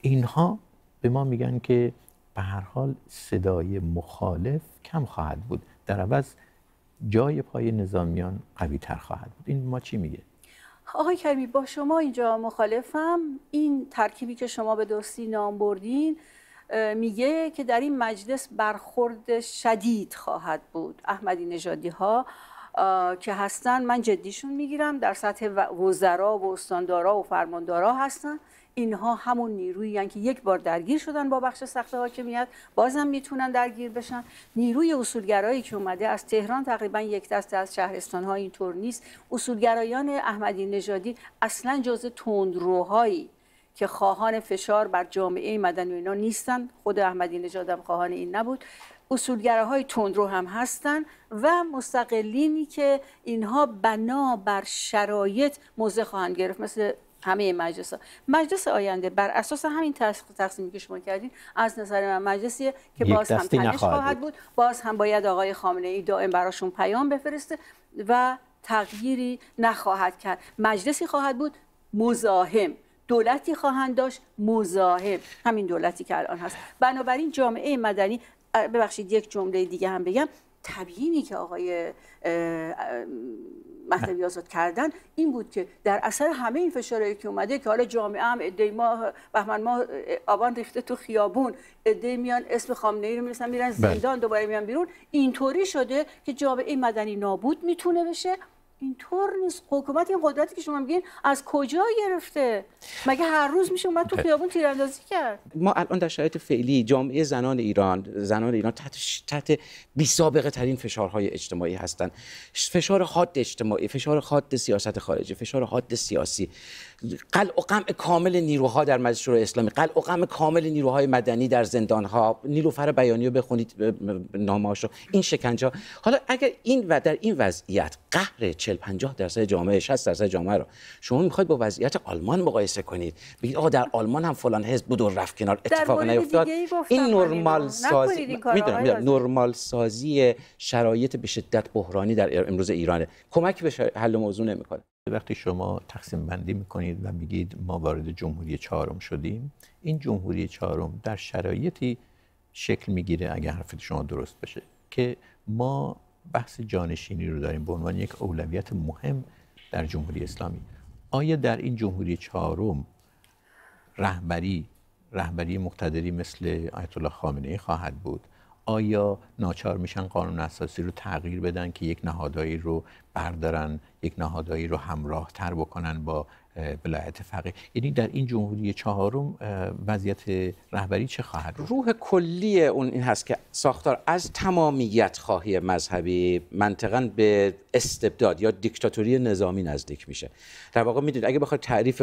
اینها به ما میگن که به هر حال صدای مخالف کم خواهد بود در عوض جای پای نظامیان قوی تر خواهد بود این ما چی میگه آقای کریمی با شما اینجا مخالفم این ترکیبی که شما به درستی نام بردین میگه که در این مجلس برخورد شدید خواهد بود احمدی نژادی ها که هستن من جدیشون میگیرم در سطح وزرا و استاندارا و فرماندارا هستن اینها همون نیرویی یعنی که یک بار درگیر شدن با بخش سخت حاکمیت بازم میتونن درگیر بشن نیروی اصولگرایی که اومده از تهران تقریبا یک دسته از شهرستان ها اینطور نیست اصولگرایان احمدی نژادی اصلا جز تندروهایی که خواهان فشار بر جامعه مدنی اینا نیستن خود احمدی نژاد هم خواهان این نبود اصولگراهای تندرو هم هستن و مستقلینی که اینها بنا بر شرایط موضع خواهند گرفت مثل همه مجلس ها. مجلس آینده بر اساس همین تقسیمی که شما کردین از نظر من مجلسیه که باز هم تنش خواهد بود. باز هم باید آقای خامنه ای دائم براشون پیام بفرسته و تغییری نخواهد کرد مجلسی خواهد بود مزاحم دولتی خواهند داشت مزاحم همین دولتی که الان هست بنابراین جامعه مدنی ببخشید یک جمله دیگه هم بگم تبیینی که آقای مهدوی آزاد کردن این بود که در اثر همه این فشارهایی که اومده که حالا جامعه هم ادهی ما بهمن ما آبان ریخته تو خیابون ادهی میان اسم خامنه ای رو میرسن میرن بله. زندان دوباره میان بیرون اینطوری شده که جامعه مدنی نابود میتونه بشه این اینطور نیست حکومت این قدرتی که شما میگین از کجا گرفته مگه هر روز میشه اومد تو خیابون تیراندازی کرد ما الان در شرایط فعلی جامعه زنان ایران زنان ایران تحت تحت بی سابقه ترین فشارهای اجتماعی هستند فشار حاد اجتماعی فشار حاد سیاست خارجی فشار حاد سیاسی قلع و قمع کامل نیروها در مجلس اسلامی قلع و قمع کامل نیروهای مدنی در زندانها نیلوفر بیانیو بخونید نامه‌هاشو این شکنجه حالا اگر این و در این وضعیت قهر 40 50 درصد جامعه 60 درصد جامعه رو شما میخواید با وضعیت آلمان مقایسه کنید بگید آقا در آلمان هم فلان حزب بود و رفت کنار اتفاق نیفتاد این نرمال سازی میدونم نرمال سازی شرایط به شدت بحرانی در امروز ایرانه کمک به حل موضوع نمیکنه وقتی شما تقسیم بندی میکنید و میگید ما وارد جمهوری چهارم شدیم این جمهوری چهارم در شرایطی شکل میگیره اگر حرف شما درست بشه که ما بحث جانشینی رو داریم به عنوان یک اولویت مهم در جمهوری اسلامی آیا در این جمهوری چهارم رهبری رهبری مقتدری مثل آیت الله خامنه ای خواهد بود آیا ناچار میشن قانون اساسی رو تغییر بدن که یک نهادایی رو بردارن یک نهادایی رو همراه تر بکنن با ولایت فقیه یعنی در این جمهوری چهارم وضعیت رهبری چه خواهد روح کلی اون این هست که ساختار از تمامیت خواهی مذهبی منطقا به استبداد یا دیکتاتوری نظامی نزدیک میشه در واقع میدونید اگه بخواید تعریف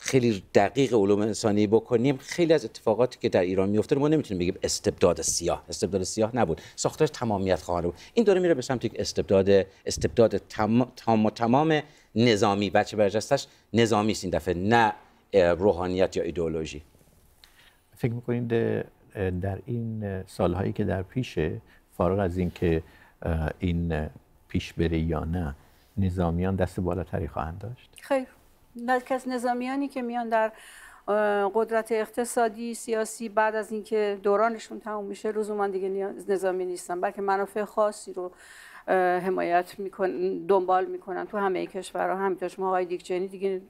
خیلی دقیق علوم انسانی بکنیم خیلی از اتفاقاتی که در ایران میفته ما نمیتونیم بگیم استبداد سیاه استبداد سیاه نبود ساختار تمامیت خواهانه بود این داره میره به سمت استبداد استبداد تمام تمام, تمام نظامی بچه برجستش نظامی است این دفعه نه روحانیت یا ایدئولوژی فکر میکنید در این سالهایی که در پیشه فارغ از اینکه این پیش بره یا نه نظامیان دست بالاتری خواهند داشت خیر نه نظامیانی که میان در قدرت اقتصادی سیاسی بعد از اینکه دورانشون تموم میشه لزوما دیگه نظامی نیستن بلکه منافع خاصی رو حمایت میکن دنبال میکنن تو همه کشورها همینطور شما آقای دیکچنی دیگه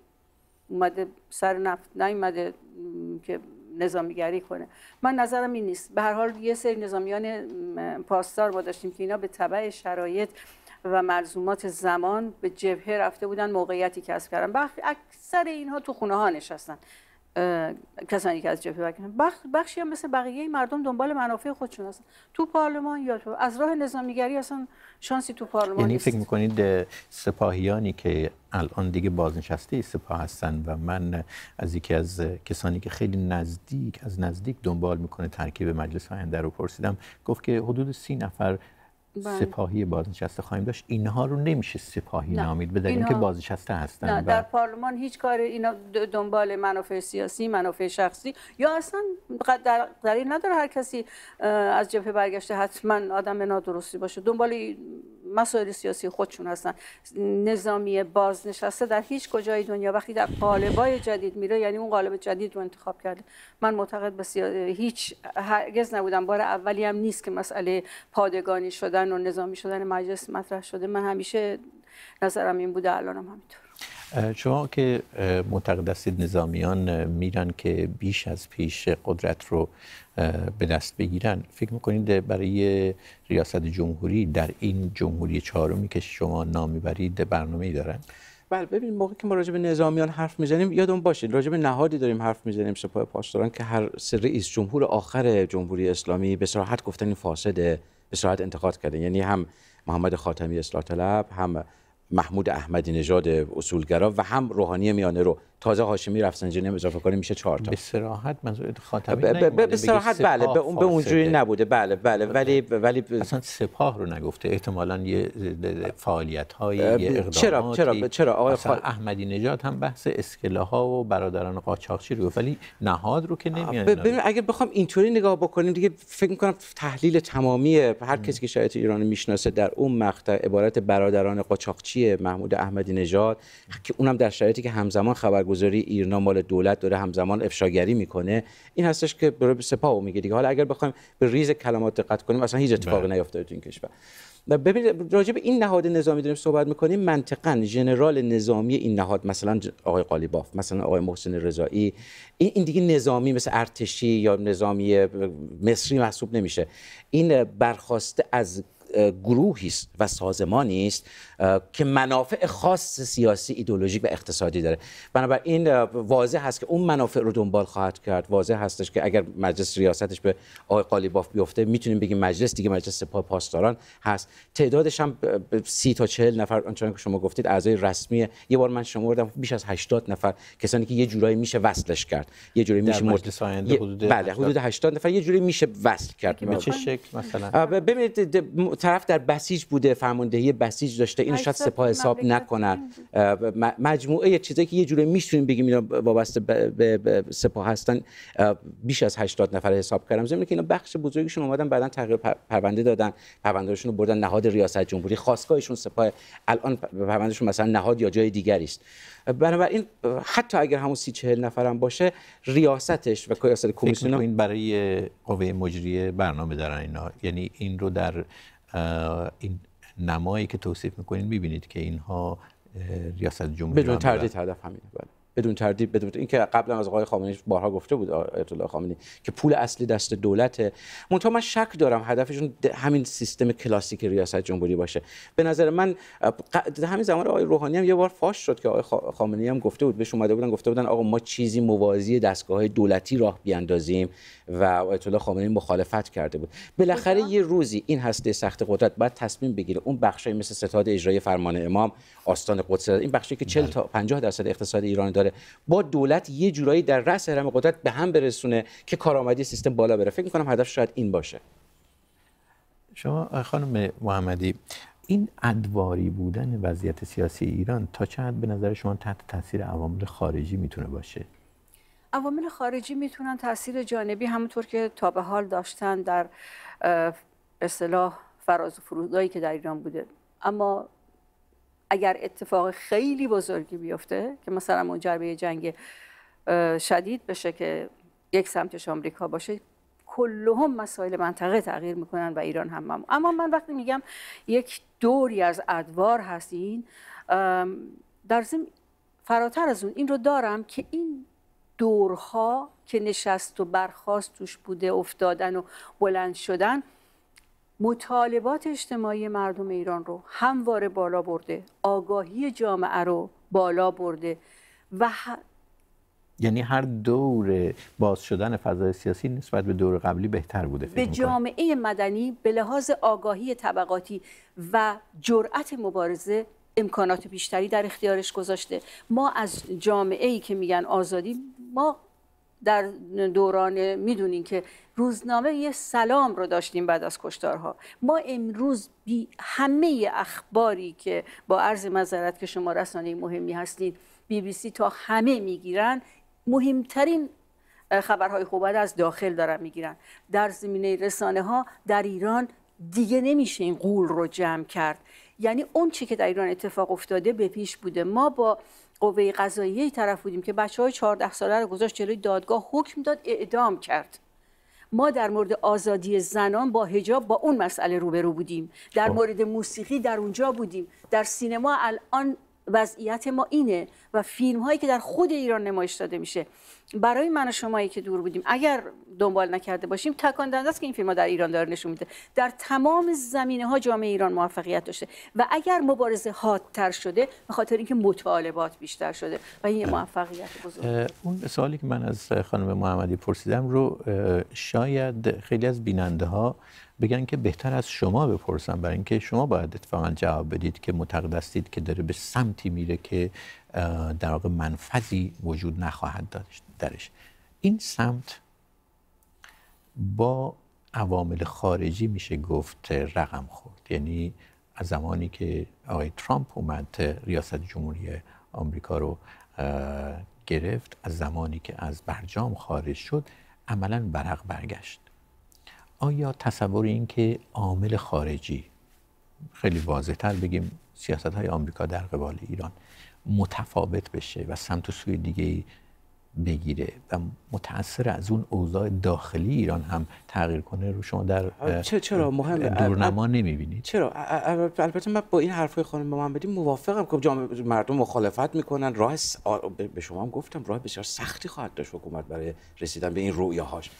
اومده سر نفت نیومده که نظامیگری کنه من نظرم این نیست به هر حال یه سری نظامیان پاسدار ما داشتیم که اینا به تبع شرایط و ملزومات زمان به جبهه رفته بودن موقعیتی کسب کردن اکثر اینها تو خونه ها نشستن کسانی که از جبهه بخش بخشی هم مثل بقیه مردم دنبال منافع خودشون هستن تو پارلمان یا تو از راه نظامیگری اصلا شانسی تو پارلمان یعنی فکر میکنید سپاهیانی که الان دیگه بازنشسته سپاه هستن و من از یکی از کسانی که خیلی نزدیک از نزدیک دنبال میکنه ترکیب مجلس آینده رو پرسیدم گفت که حدود سی نفر بله. سپاهی بازنشسته خواهیم داشت اینها رو نمیشه سپاهی نامید به دلیل که بازنشسته هستن نه. در پارلمان هیچ کار اینا دنبال منافع سیاسی منافع شخصی یا اصلا در دلیل نداره هر کسی از جبهه برگشته حتما آدم نادرستی باشه دنبال مسائل سیاسی خودشون هستن نظامی بازنشسته در هیچ کجای دنیا وقتی در قالبای جدید میره یعنی اون قالب جدید رو انتخاب کرده من معتقد بسیار هیچ هرگز نبودم بار اولی هم نیست که مسئله پادگانی شدن و نظامی شدن مجلس مطرح شده من همیشه نظرم این بوده الانم همینطور شما که معتقد هستید نظامیان میرن که بیش از پیش قدرت رو به دست بگیرن فکر میکنید برای ریاست جمهوری در این جمهوری چهارمی که شما نام میبرید برنامه ای دارن؟ بله ببین موقعی که ما راجع به نظامیان حرف میزنیم یادمون باشه راجع به نهادی داریم حرف میزنیم سپاه پاسداران که هر سر رئیس جمهور آخر جمهوری اسلامی به صراحت گفتن این فاسده به صراحت انتقاد کرده یعنی هم محمد خاتمی اصلاح طلب هم محمود احمدی نژاد اصولگرا و هم روحانی میانه رو تازه هاشمی رفسنجانی هم اضافه کنیم میشه چهار تا به صراحت منظور خاتمی به صراحت بله به اون به اونجوری نبوده بله،, بله بله ولی ولی اصلا سپاه رو نگفته احتمالا یه فعالیت های اقداماتی چرا چرا چرا آقای احمدی نژاد هم بحث اسکله ها و برادران قاچاقچی رو ولی نهاد رو که نمیان ببین بخوام اینطوری نگاه بکنیم دیگه فکر کنم تحلیل تمامی هر کسی که شرایط ایران میشناسه در اون مقطع عبارت برادران قاچاقچی محمود احمدی نژاد که اونم در شرایطی که همزمان خبر گذاری ایرنا مال دولت داره همزمان افشاگری میکنه این هستش که به و میگه دیگه حالا اگر بخوایم به ریز کلمات دقت کنیم اصلا هیچ اتفاقی بله. نیافتاده تو این کشور ببینید راجع به این نهاد نظامی داریم صحبت میکنیم منطقا ژنرال نظامی این نهاد مثلا آقای قالیباف مثلا آقای محسن رضایی این دیگه نظامی مثل ارتشی یا نظامی مصری محسوب نمیشه این برخواسته از گروهی است و سازمانی است که منافع خاص سیاسی ایدولوژیک و اقتصادی داره بنابراین واضح هست که اون منافع رو دنبال خواهد کرد واضح هستش که اگر مجلس ریاستش به آقای قالیباف بیفته میتونیم بگیم مجلس دیگه مجلس سپاه پاسداران هست تعدادش هم 30 تا 40 نفر آنچنان که شما گفتید اعضای رسمی یه بار من شمردم بیش از 80 نفر کسانی که یه جورایی میشه وصلش کرد یه جوری میشه مجلس آینده حدود بله حدود 80 نفر یه جوری میشه وصل کرد به چه بله. شکل مثلا ببینید طرف در بسیج بوده فرماندهی بسیج داشته این شاید سپاه حساب نکنن مجموعه چیزایی که یه جوری میشتونیم بگیم اینا وابسته به سپاه هستن بیش از 80 نفر حساب کردم زمین که اینا بخش بزرگیشون اومدن بعدن تغییر پرونده دادن پروندهشون رو بردن نهاد ریاست جمهوری خواستگاهشون سپاه الان پروندهشون مثلا نهاد یا جای دیگری است بنابراین حتی اگر همون سی چهل هم باشه ریاستش و ریاست کمیسیون این برای قوه مجریه برنامه دارن اینا یعنی این رو در این نمایی که توصیف میکنین میبینید که اینها ریاست جمهوری بدون تردید هدف همینه بله بدون تردید بدون تردید. این که قبلا از آقای خامنه‌ای بارها گفته بود آیت الله خامنه‌ای که پول اصلی دست دولته من من شک دارم هدفشون همین سیستم کلاسیک ریاست جمهوری باشه به نظر من همین زمان آقای روحانی هم یه بار فاش شد که آقای خامنه‌ای هم گفته بود بهش اومده بودن گفته بودن آقا ما چیزی موازی دستگاه دولتی راه بیاندازیم و آیت الله خامنه‌ای مخالفت کرده بود بالاخره خب. یه روزی این هسته سخت قدرت بعد تصمیم بگیره اون بخشای مثل ستاد اجرایی فرمان امام آستان قدس این بخشی که 40 بله. تا 50 درصد اقتصاد ایران داره با دولت یه جورایی در رأس هرم قدرت به هم برسونه که کارآمدی سیستم بالا بره فکر میکنم هدف شاید این باشه شما خانم محمدی این ادواری بودن وضعیت سیاسی ایران تا چقدر به نظر شما تحت تاثیر عوامل خارجی میتونه باشه عوامل خارجی میتونن تاثیر جانبی همونطور که تا به حال داشتن در اصلاح فراز و فرودایی که در ایران بوده اما اگر اتفاق خیلی بزرگی بیفته که مثلا منجر به جنگ شدید بشه که یک سمتش آمریکا باشه کلهم مسائل منطقه تغییر میکنن و ایران هم اما من وقتی میگم یک دوری از ادوار این در ضمن فراتر از اون این رو دارم که این دورها که نشست و برخواست توش بوده افتادن و بلند شدن مطالبات اجتماعی مردم ایران رو همواره بالا برده آگاهی جامعه رو بالا برده و یعنی هر دور باز شدن فضای سیاسی نسبت به دور قبلی بهتر بوده به جامعه مدنی به لحاظ آگاهی طبقاتی و جرأت مبارزه امکانات بیشتری در اختیارش گذاشته ما از جامعه ای که میگن آزادی ما در دوران میدونین که روزنامه یه سلام رو داشتیم بعد از کشتارها ما امروز بی همه اخباری که با عرض مذارت که شما رسانه مهمی هستین بی بی سی تا همه میگیرن مهمترین خبرهای خوب از داخل دارن میگیرن در زمینه رسانه ها در ایران دیگه نمیشه این قول رو جمع کرد یعنی اون چی که در ایران اتفاق افتاده به پیش بوده ما با قوه قضاییه طرف بودیم که بچه های 14 ساله رو گذاشت جلوی دادگاه حکم داد اعدام کرد ما در مورد آزادی زنان با هجاب با اون مسئله روبرو بودیم در خب. مورد موسیقی در اونجا بودیم در سینما الان وضعیت ما اینه و فیلم هایی که در خود ایران نمایش داده میشه برای من و شمایی که دور بودیم اگر دنبال نکرده باشیم تکان دهنده است که این فیلم ها در ایران داره نشون میده در تمام زمینه ها جامعه ایران موفقیت داشته و اگر مبارزه حادتر شده به خاطر اینکه مطالبات بیشتر شده و این موفقیت بزرگ اون سوالی که من از خانم محمدی پرسیدم رو شاید خیلی از بیننده ها بگن که بهتر از شما بپرسم برای اینکه شما باید اتفاقا جواب بدید که معتقد که داره به سمتی میره که در واقع منفذی وجود نخواهد داشت درش این سمت با عوامل خارجی میشه گفت رقم خورد یعنی از زمانی که آقای ترامپ اومد ریاست جمهوری آمریکا رو گرفت از زمانی که از برجام خارج شد عملا برق برگشت آیا تصور این که عامل خارجی خیلی واضح تر بگیم سیاست های آمریکا در قبال ایران متفاوت بشه و سمت و سوی دیگه بگیره و متاثر از اون اوضاع داخلی ایران هم تغییر کنه رو شما در چرا مهم دورنما نمیبینید چرا البته من با این حرفای خانم محمدی موافقم که خب جامعه مردم مخالفت میکنن راه به شما هم گفتم راه بسیار سختی خواهد داشت حکومت برای رسیدن به این رویاهاش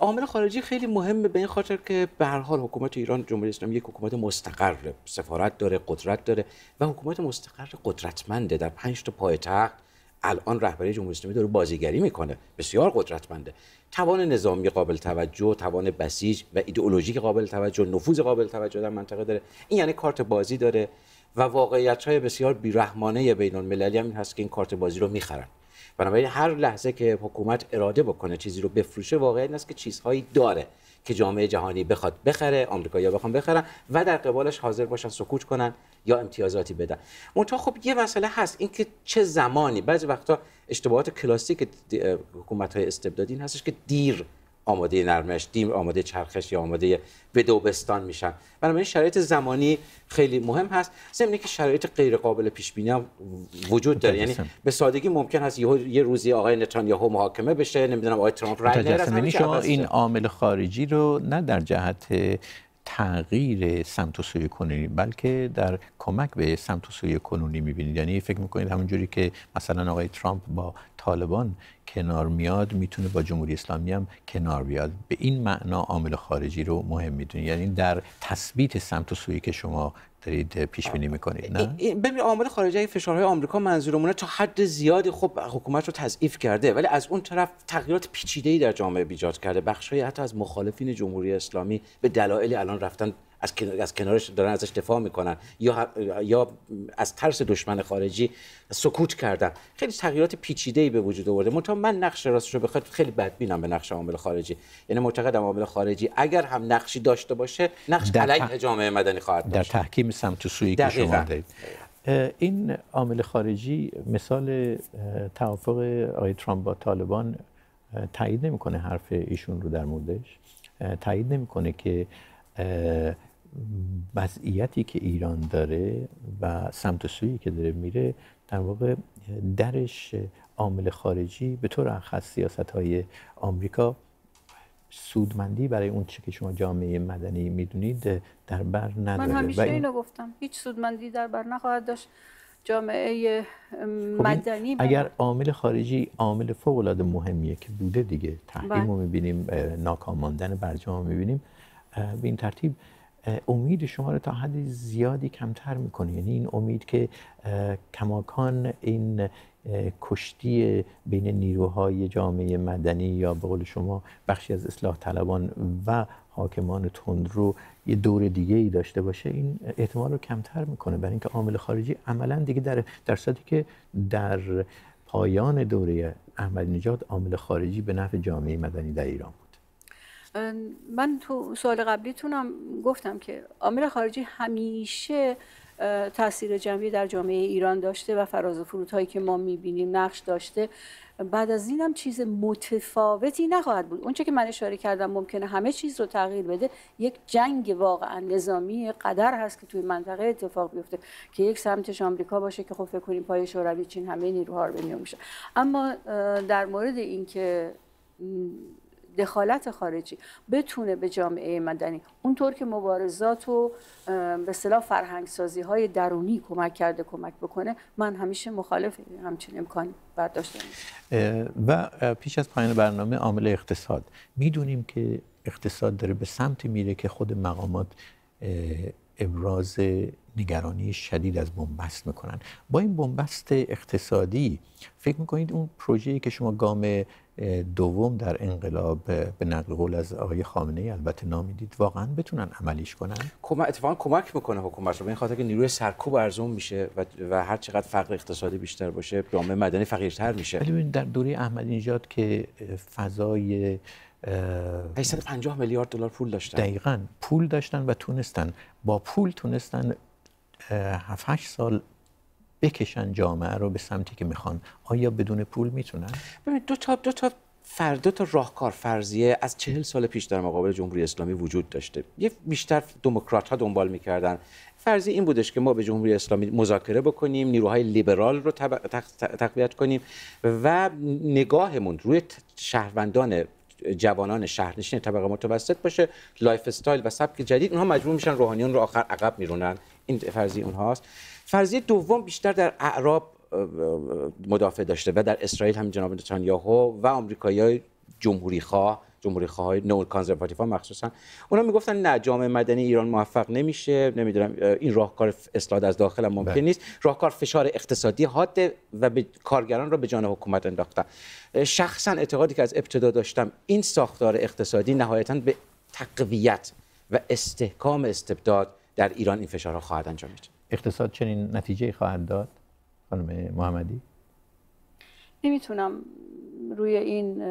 عامل خارجی خیلی مهمه به این خاطر که به هر حال حکومت ایران جمهوری اسلامی یک حکومت مستقر سفارت داره قدرت داره و حکومت مستقر قدرتمنده در پنج تا پایتخت الان رهبری جمهوری اسلامی داره بازیگری میکنه بسیار قدرتمنده توان نظامی قابل توجه توان بسیج و ایدئولوژی قابل توجه نفوذ قابل توجه در منطقه داره این یعنی کارت بازی داره و واقعیت های بسیار بیرحمانه بین المللی هم هست که این کارت بازی رو میخرن بنابراین هر لحظه که حکومت اراده بکنه چیزی رو بفروشه واقعا این است که چیزهایی داره که جامعه جهانی بخواد بخره یا بخوام بخرن و در قبالش حاضر باشن سکوت کنن یا امتیازاتی بدن منتها خب یه مسئله هست اینکه چه زمانی بعضی وقتا اشتباهات کلاسیک های استبدادی این هستش که دیر آماده نرمش دیم آماده چرخش یا آماده بدوبستان میشن بنابراین شرایط زمانی خیلی مهم هست ضمن که شرایط غیر قابل پیش بینی وجود داره یعنی به سادگی ممکن هست یه روزی آقای نتانیاهو محاکمه بشه نمیدونم آقای ترامپ رای نره یعنی شما این عامل خارجی رو نه در جهت تغییر سمت و سوی کنونی بلکه در کمک به سمت و سوی کنونی میبینید یعنی فکر میکنید همونجوری که مثلا آقای ترامپ با طالبان کنار میاد میتونه با جمهوری اسلامی هم کنار بیاد به این معنا عامل خارجی رو مهم میدونید یعنی در تثبیت سمت و سویی که شما دارید پیش بینی میکنید نه ببین آمار خارجی فشارهای آمریکا منظورمونه تا حد زیادی خب حکومت رو تضعیف کرده ولی از اون طرف تغییرات پیچیده در جامعه ایجاد کرده بخشهایی حتی از مخالفین جمهوری اسلامی به دلایلی الان رفتن از, از کنارش دارن ازش دفاع میکنن یا یا از ترس دشمن خارجی سکوت کردن خیلی تغییرات پیچیده ای به وجود آورده منتها من نقش راستشو رو بخواد خیلی بدبینم به نقش عامل خارجی یعنی معتقدم عامل خارجی اگر هم نقشی داشته باشه نقش علیه جامعه مدنی خواهد داشت در تحکیم سمت و که شما دارید این عامل خارجی مثال توافق آقای ترامپ با طالبان تایید نمیکنه حرف ایشون رو در موردش تایید نمیکنه که وضعیتی که ایران داره و سمت سویی که داره میره در واقع درش عامل خارجی به طور اخص سیاست های آمریکا سودمندی برای اون چی که شما جامعه مدنی میدونید در بر نداره من همیشه اینو گفتم هیچ سودمندی در بر نخواهد داشت جامعه خب مدنی اگر عامل خارجی عامل فوق العاده مهمیه که بوده دیگه تحریم بله. رو میبینیم ناکام ماندن برجام رو میبینیم به این ترتیب امید شما رو تا حد زیادی کمتر میکنه یعنی این امید که کماکان این کشتی بین نیروهای جامعه مدنی یا به قول شما بخشی از اصلاح طلبان و حاکمان تندرو یه دور دیگه ای داشته باشه این احتمال رو کمتر میکنه برای اینکه عامل خارجی عملا دیگه در درصدی که در پایان دوره احمد نژاد عامل خارجی به نفع جامعه مدنی در ایران من تو سوال قبلیتون هم گفتم که عامل خارجی همیشه تاثیر جمعی در جامعه ایران داشته و فراز و فرودهایی که ما میبینیم نقش داشته بعد از این هم چیز متفاوتی نخواهد بود اونچه که من اشاره کردم ممکنه همه چیز رو تغییر بده یک جنگ واقعا نظامی قدر هست که توی منطقه اتفاق بیفته که یک سمتش آمریکا باشه که خب فکر کنیم پای شوروی چین همه نیروها رو به اما در مورد اینکه دخالت خارجی بتونه به جامعه مدنی اونطور که مبارزات و به فرهنگسازی فرهنگ سازی های درونی کمک کرده کمک بکنه من همیشه مخالف همچین امکان برداشت و پیش از پایان برنامه عامل اقتصاد میدونیم که اقتصاد داره به سمت میره که خود مقامات ابراز نگرانی شدید از بنبست میکنن با این بنبست اقتصادی فکر میکنید اون پروژه‌ای که شما گام دوم در انقلاب به نقل قول از آقای خامنه ای البته نامیدید واقعا بتونن عملیش کنن کمک اتفاقا کمک میکنه حکومت رو به این خاطر که نیروی سرکوب ارزون میشه و, و هر چقدر فقر اقتصادی بیشتر باشه جامعه مدنی فقیرتر میشه ولی در دوره احمد نژاد که فضای 850 میلیارد دلار پول داشتن دقیقا پول داشتن و تونستن با پول تونستن 7 8 سال بکشن جامعه رو به سمتی که میخوان آیا بدون پول میتونن ببین دو تا دو تا فر تا راهکار فرضیه از چهل سال پیش در مقابل جمهوری اسلامی وجود داشته یه بیشتر دموکرات ها دنبال میکردن فرضی این بودش که ما به جمهوری اسلامی مذاکره بکنیم نیروهای لیبرال رو تقویت کنیم و نگاهمون روی شهروندان جوانان شهرنشین طبقه متوسط باشه لایف استایل و سبک جدید اونها مجبور میشن روحانیون رو آخر عقب میرونن این فرضی اونهاست فرضیه دوم بیشتر در اعراب مدافع داشته و در اسرائیل هم جناب نتانیاهو و آمریکایی‌های جمهوری خواه جمهوری خواه های نور کانزرواتیف ها مخصوصا اونا میگفتن نه جامعه مدنی ایران موفق نمیشه نمیدونم این راهکار اصلاح از داخل هم ممکن بله. نیست راهکار فشار اقتصادی حاد و به کارگران را به جان حکومت انداختن شخصا اعتقادی که از ابتدا داشتم این ساختار اقتصادی نهایتا به تقویت و استحکام استبداد در ایران این فشارها خواهد انجامید اقتصاد چنین نتیجه خواهد داد خانم محمدی نمیتونم روی این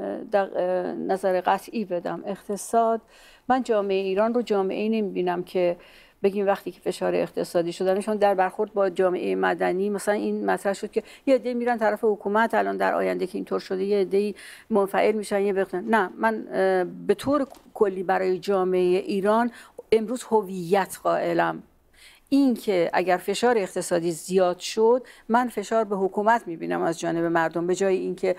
نظر قطعی بدم اقتصاد من جامعه ایران رو جامعه ای نمیبینم که بگیم وقتی که فشار اقتصادی شدنشون در برخورد با جامعه مدنی مثلا این مطرح شد که یه عده میرن طرف حکومت الان در آینده که اینطور شده یه عده منفعل میشن یه نه من به طور کلی برای جامعه ایران امروز هویت قائلم این که اگر فشار اقتصادی زیاد شد من فشار به حکومت میبینم از جانب مردم به جای اینکه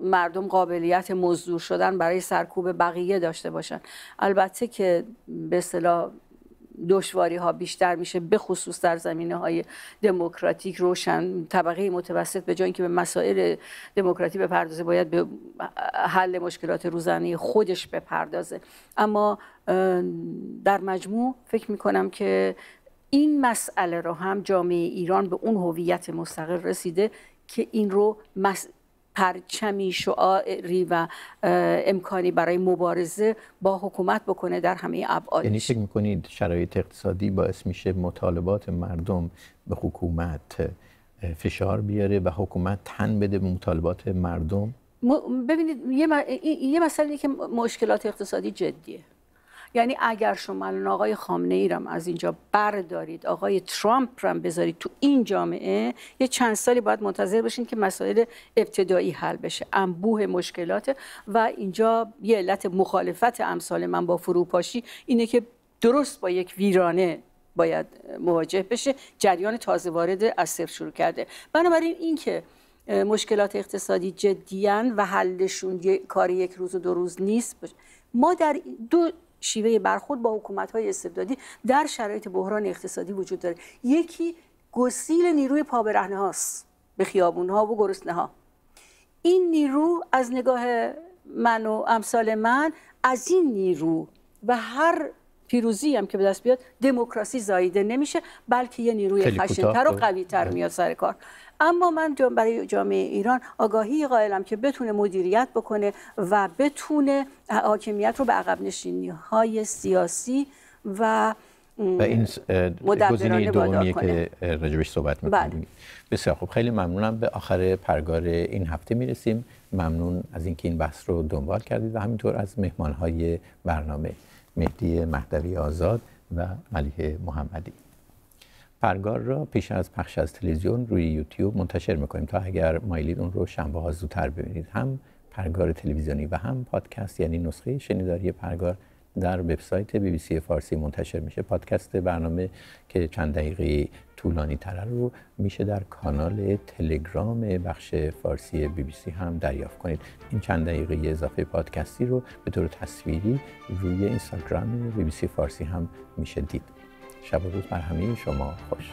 مردم قابلیت مزدور شدن برای سرکوب بقیه داشته باشن البته که به اصطلاح دشواری ها بیشتر میشه به خصوص در زمینه های دموکراتیک روشن طبقه متوسط به جای اینکه به مسائل دموکراتی بپردازه باید به حل مشکلات روزانه خودش بپردازه اما در مجموع فکر می کنم که این مسئله رو هم جامعه ایران به اون هویت مستقل رسیده که این رو پرچمی شعاری و امکانی برای مبارزه با حکومت بکنه در همه ابعاد یعنی فکر میکنید شرایط اقتصادی باعث میشه مطالبات مردم به حکومت فشار بیاره و حکومت تن بده به مطالبات مردم ببینید یه, م... یه مسئله که مشکلات اقتصادی جدیه یعنی اگر شما الان آقای خامنه ای رم از اینجا بردارید آقای ترامپ رم بذارید تو این جامعه یه چند سالی باید منتظر باشین که مسائل ابتدایی حل بشه انبوه مشکلات و اینجا یه علت مخالفت امثال من با فروپاشی اینه که درست با یک ویرانه باید مواجه بشه جریان تازه وارد از شروع کرده بنابراین اینکه مشکلات اقتصادی جدیان و حلشون کار یک روز و دو روز نیست ما در دو شیوه برخورد با های استبدادی در شرایط بحران اقتصادی وجود داره یکی گسیل نیروی پابرهنه هاست به خیابون ها و گرسنه ها این نیرو از نگاه من و امثال من از این نیرو و هر پیروزی هم که به دست بیاد دموکراسی زایده نمیشه بلکه یه نیروی خشنتر و قویتر میاد سر کار اما من برای جامعه ایران آگاهی قائلم که بتونه مدیریت بکنه و بتونه حاکمیت رو به عقب نشینی های سیاسی و و این گزینه دومیه که راجبش صحبت میکنیم بله. بسیار خوب خیلی ممنونم به آخر پرگار این هفته میرسیم ممنون از اینکه این بحث رو دنبال کردید و همینطور از مهمانهای برنامه مهدی مهدوی آزاد و ملیه محمدی پرگار را پیش از پخش از تلویزیون روی یوتیوب منتشر میکنیم تا اگر مایلید اون رو شنبه ها زودتر ببینید هم پرگار تلویزیونی و هم پادکست یعنی نسخه شنیداری پرگار در وبسایت بی بی سی فارسی منتشر میشه پادکست برنامه که چند دقیقه طولانی تر رو میشه در کانال تلگرام بخش فارسی بی بی سی هم دریافت کنید این چند دقیقه اضافه پادکستی رو به طور تصویری روی اینستاگرام بی بی سی فارسی هم میشه دید شب و روز بر همه شما خوش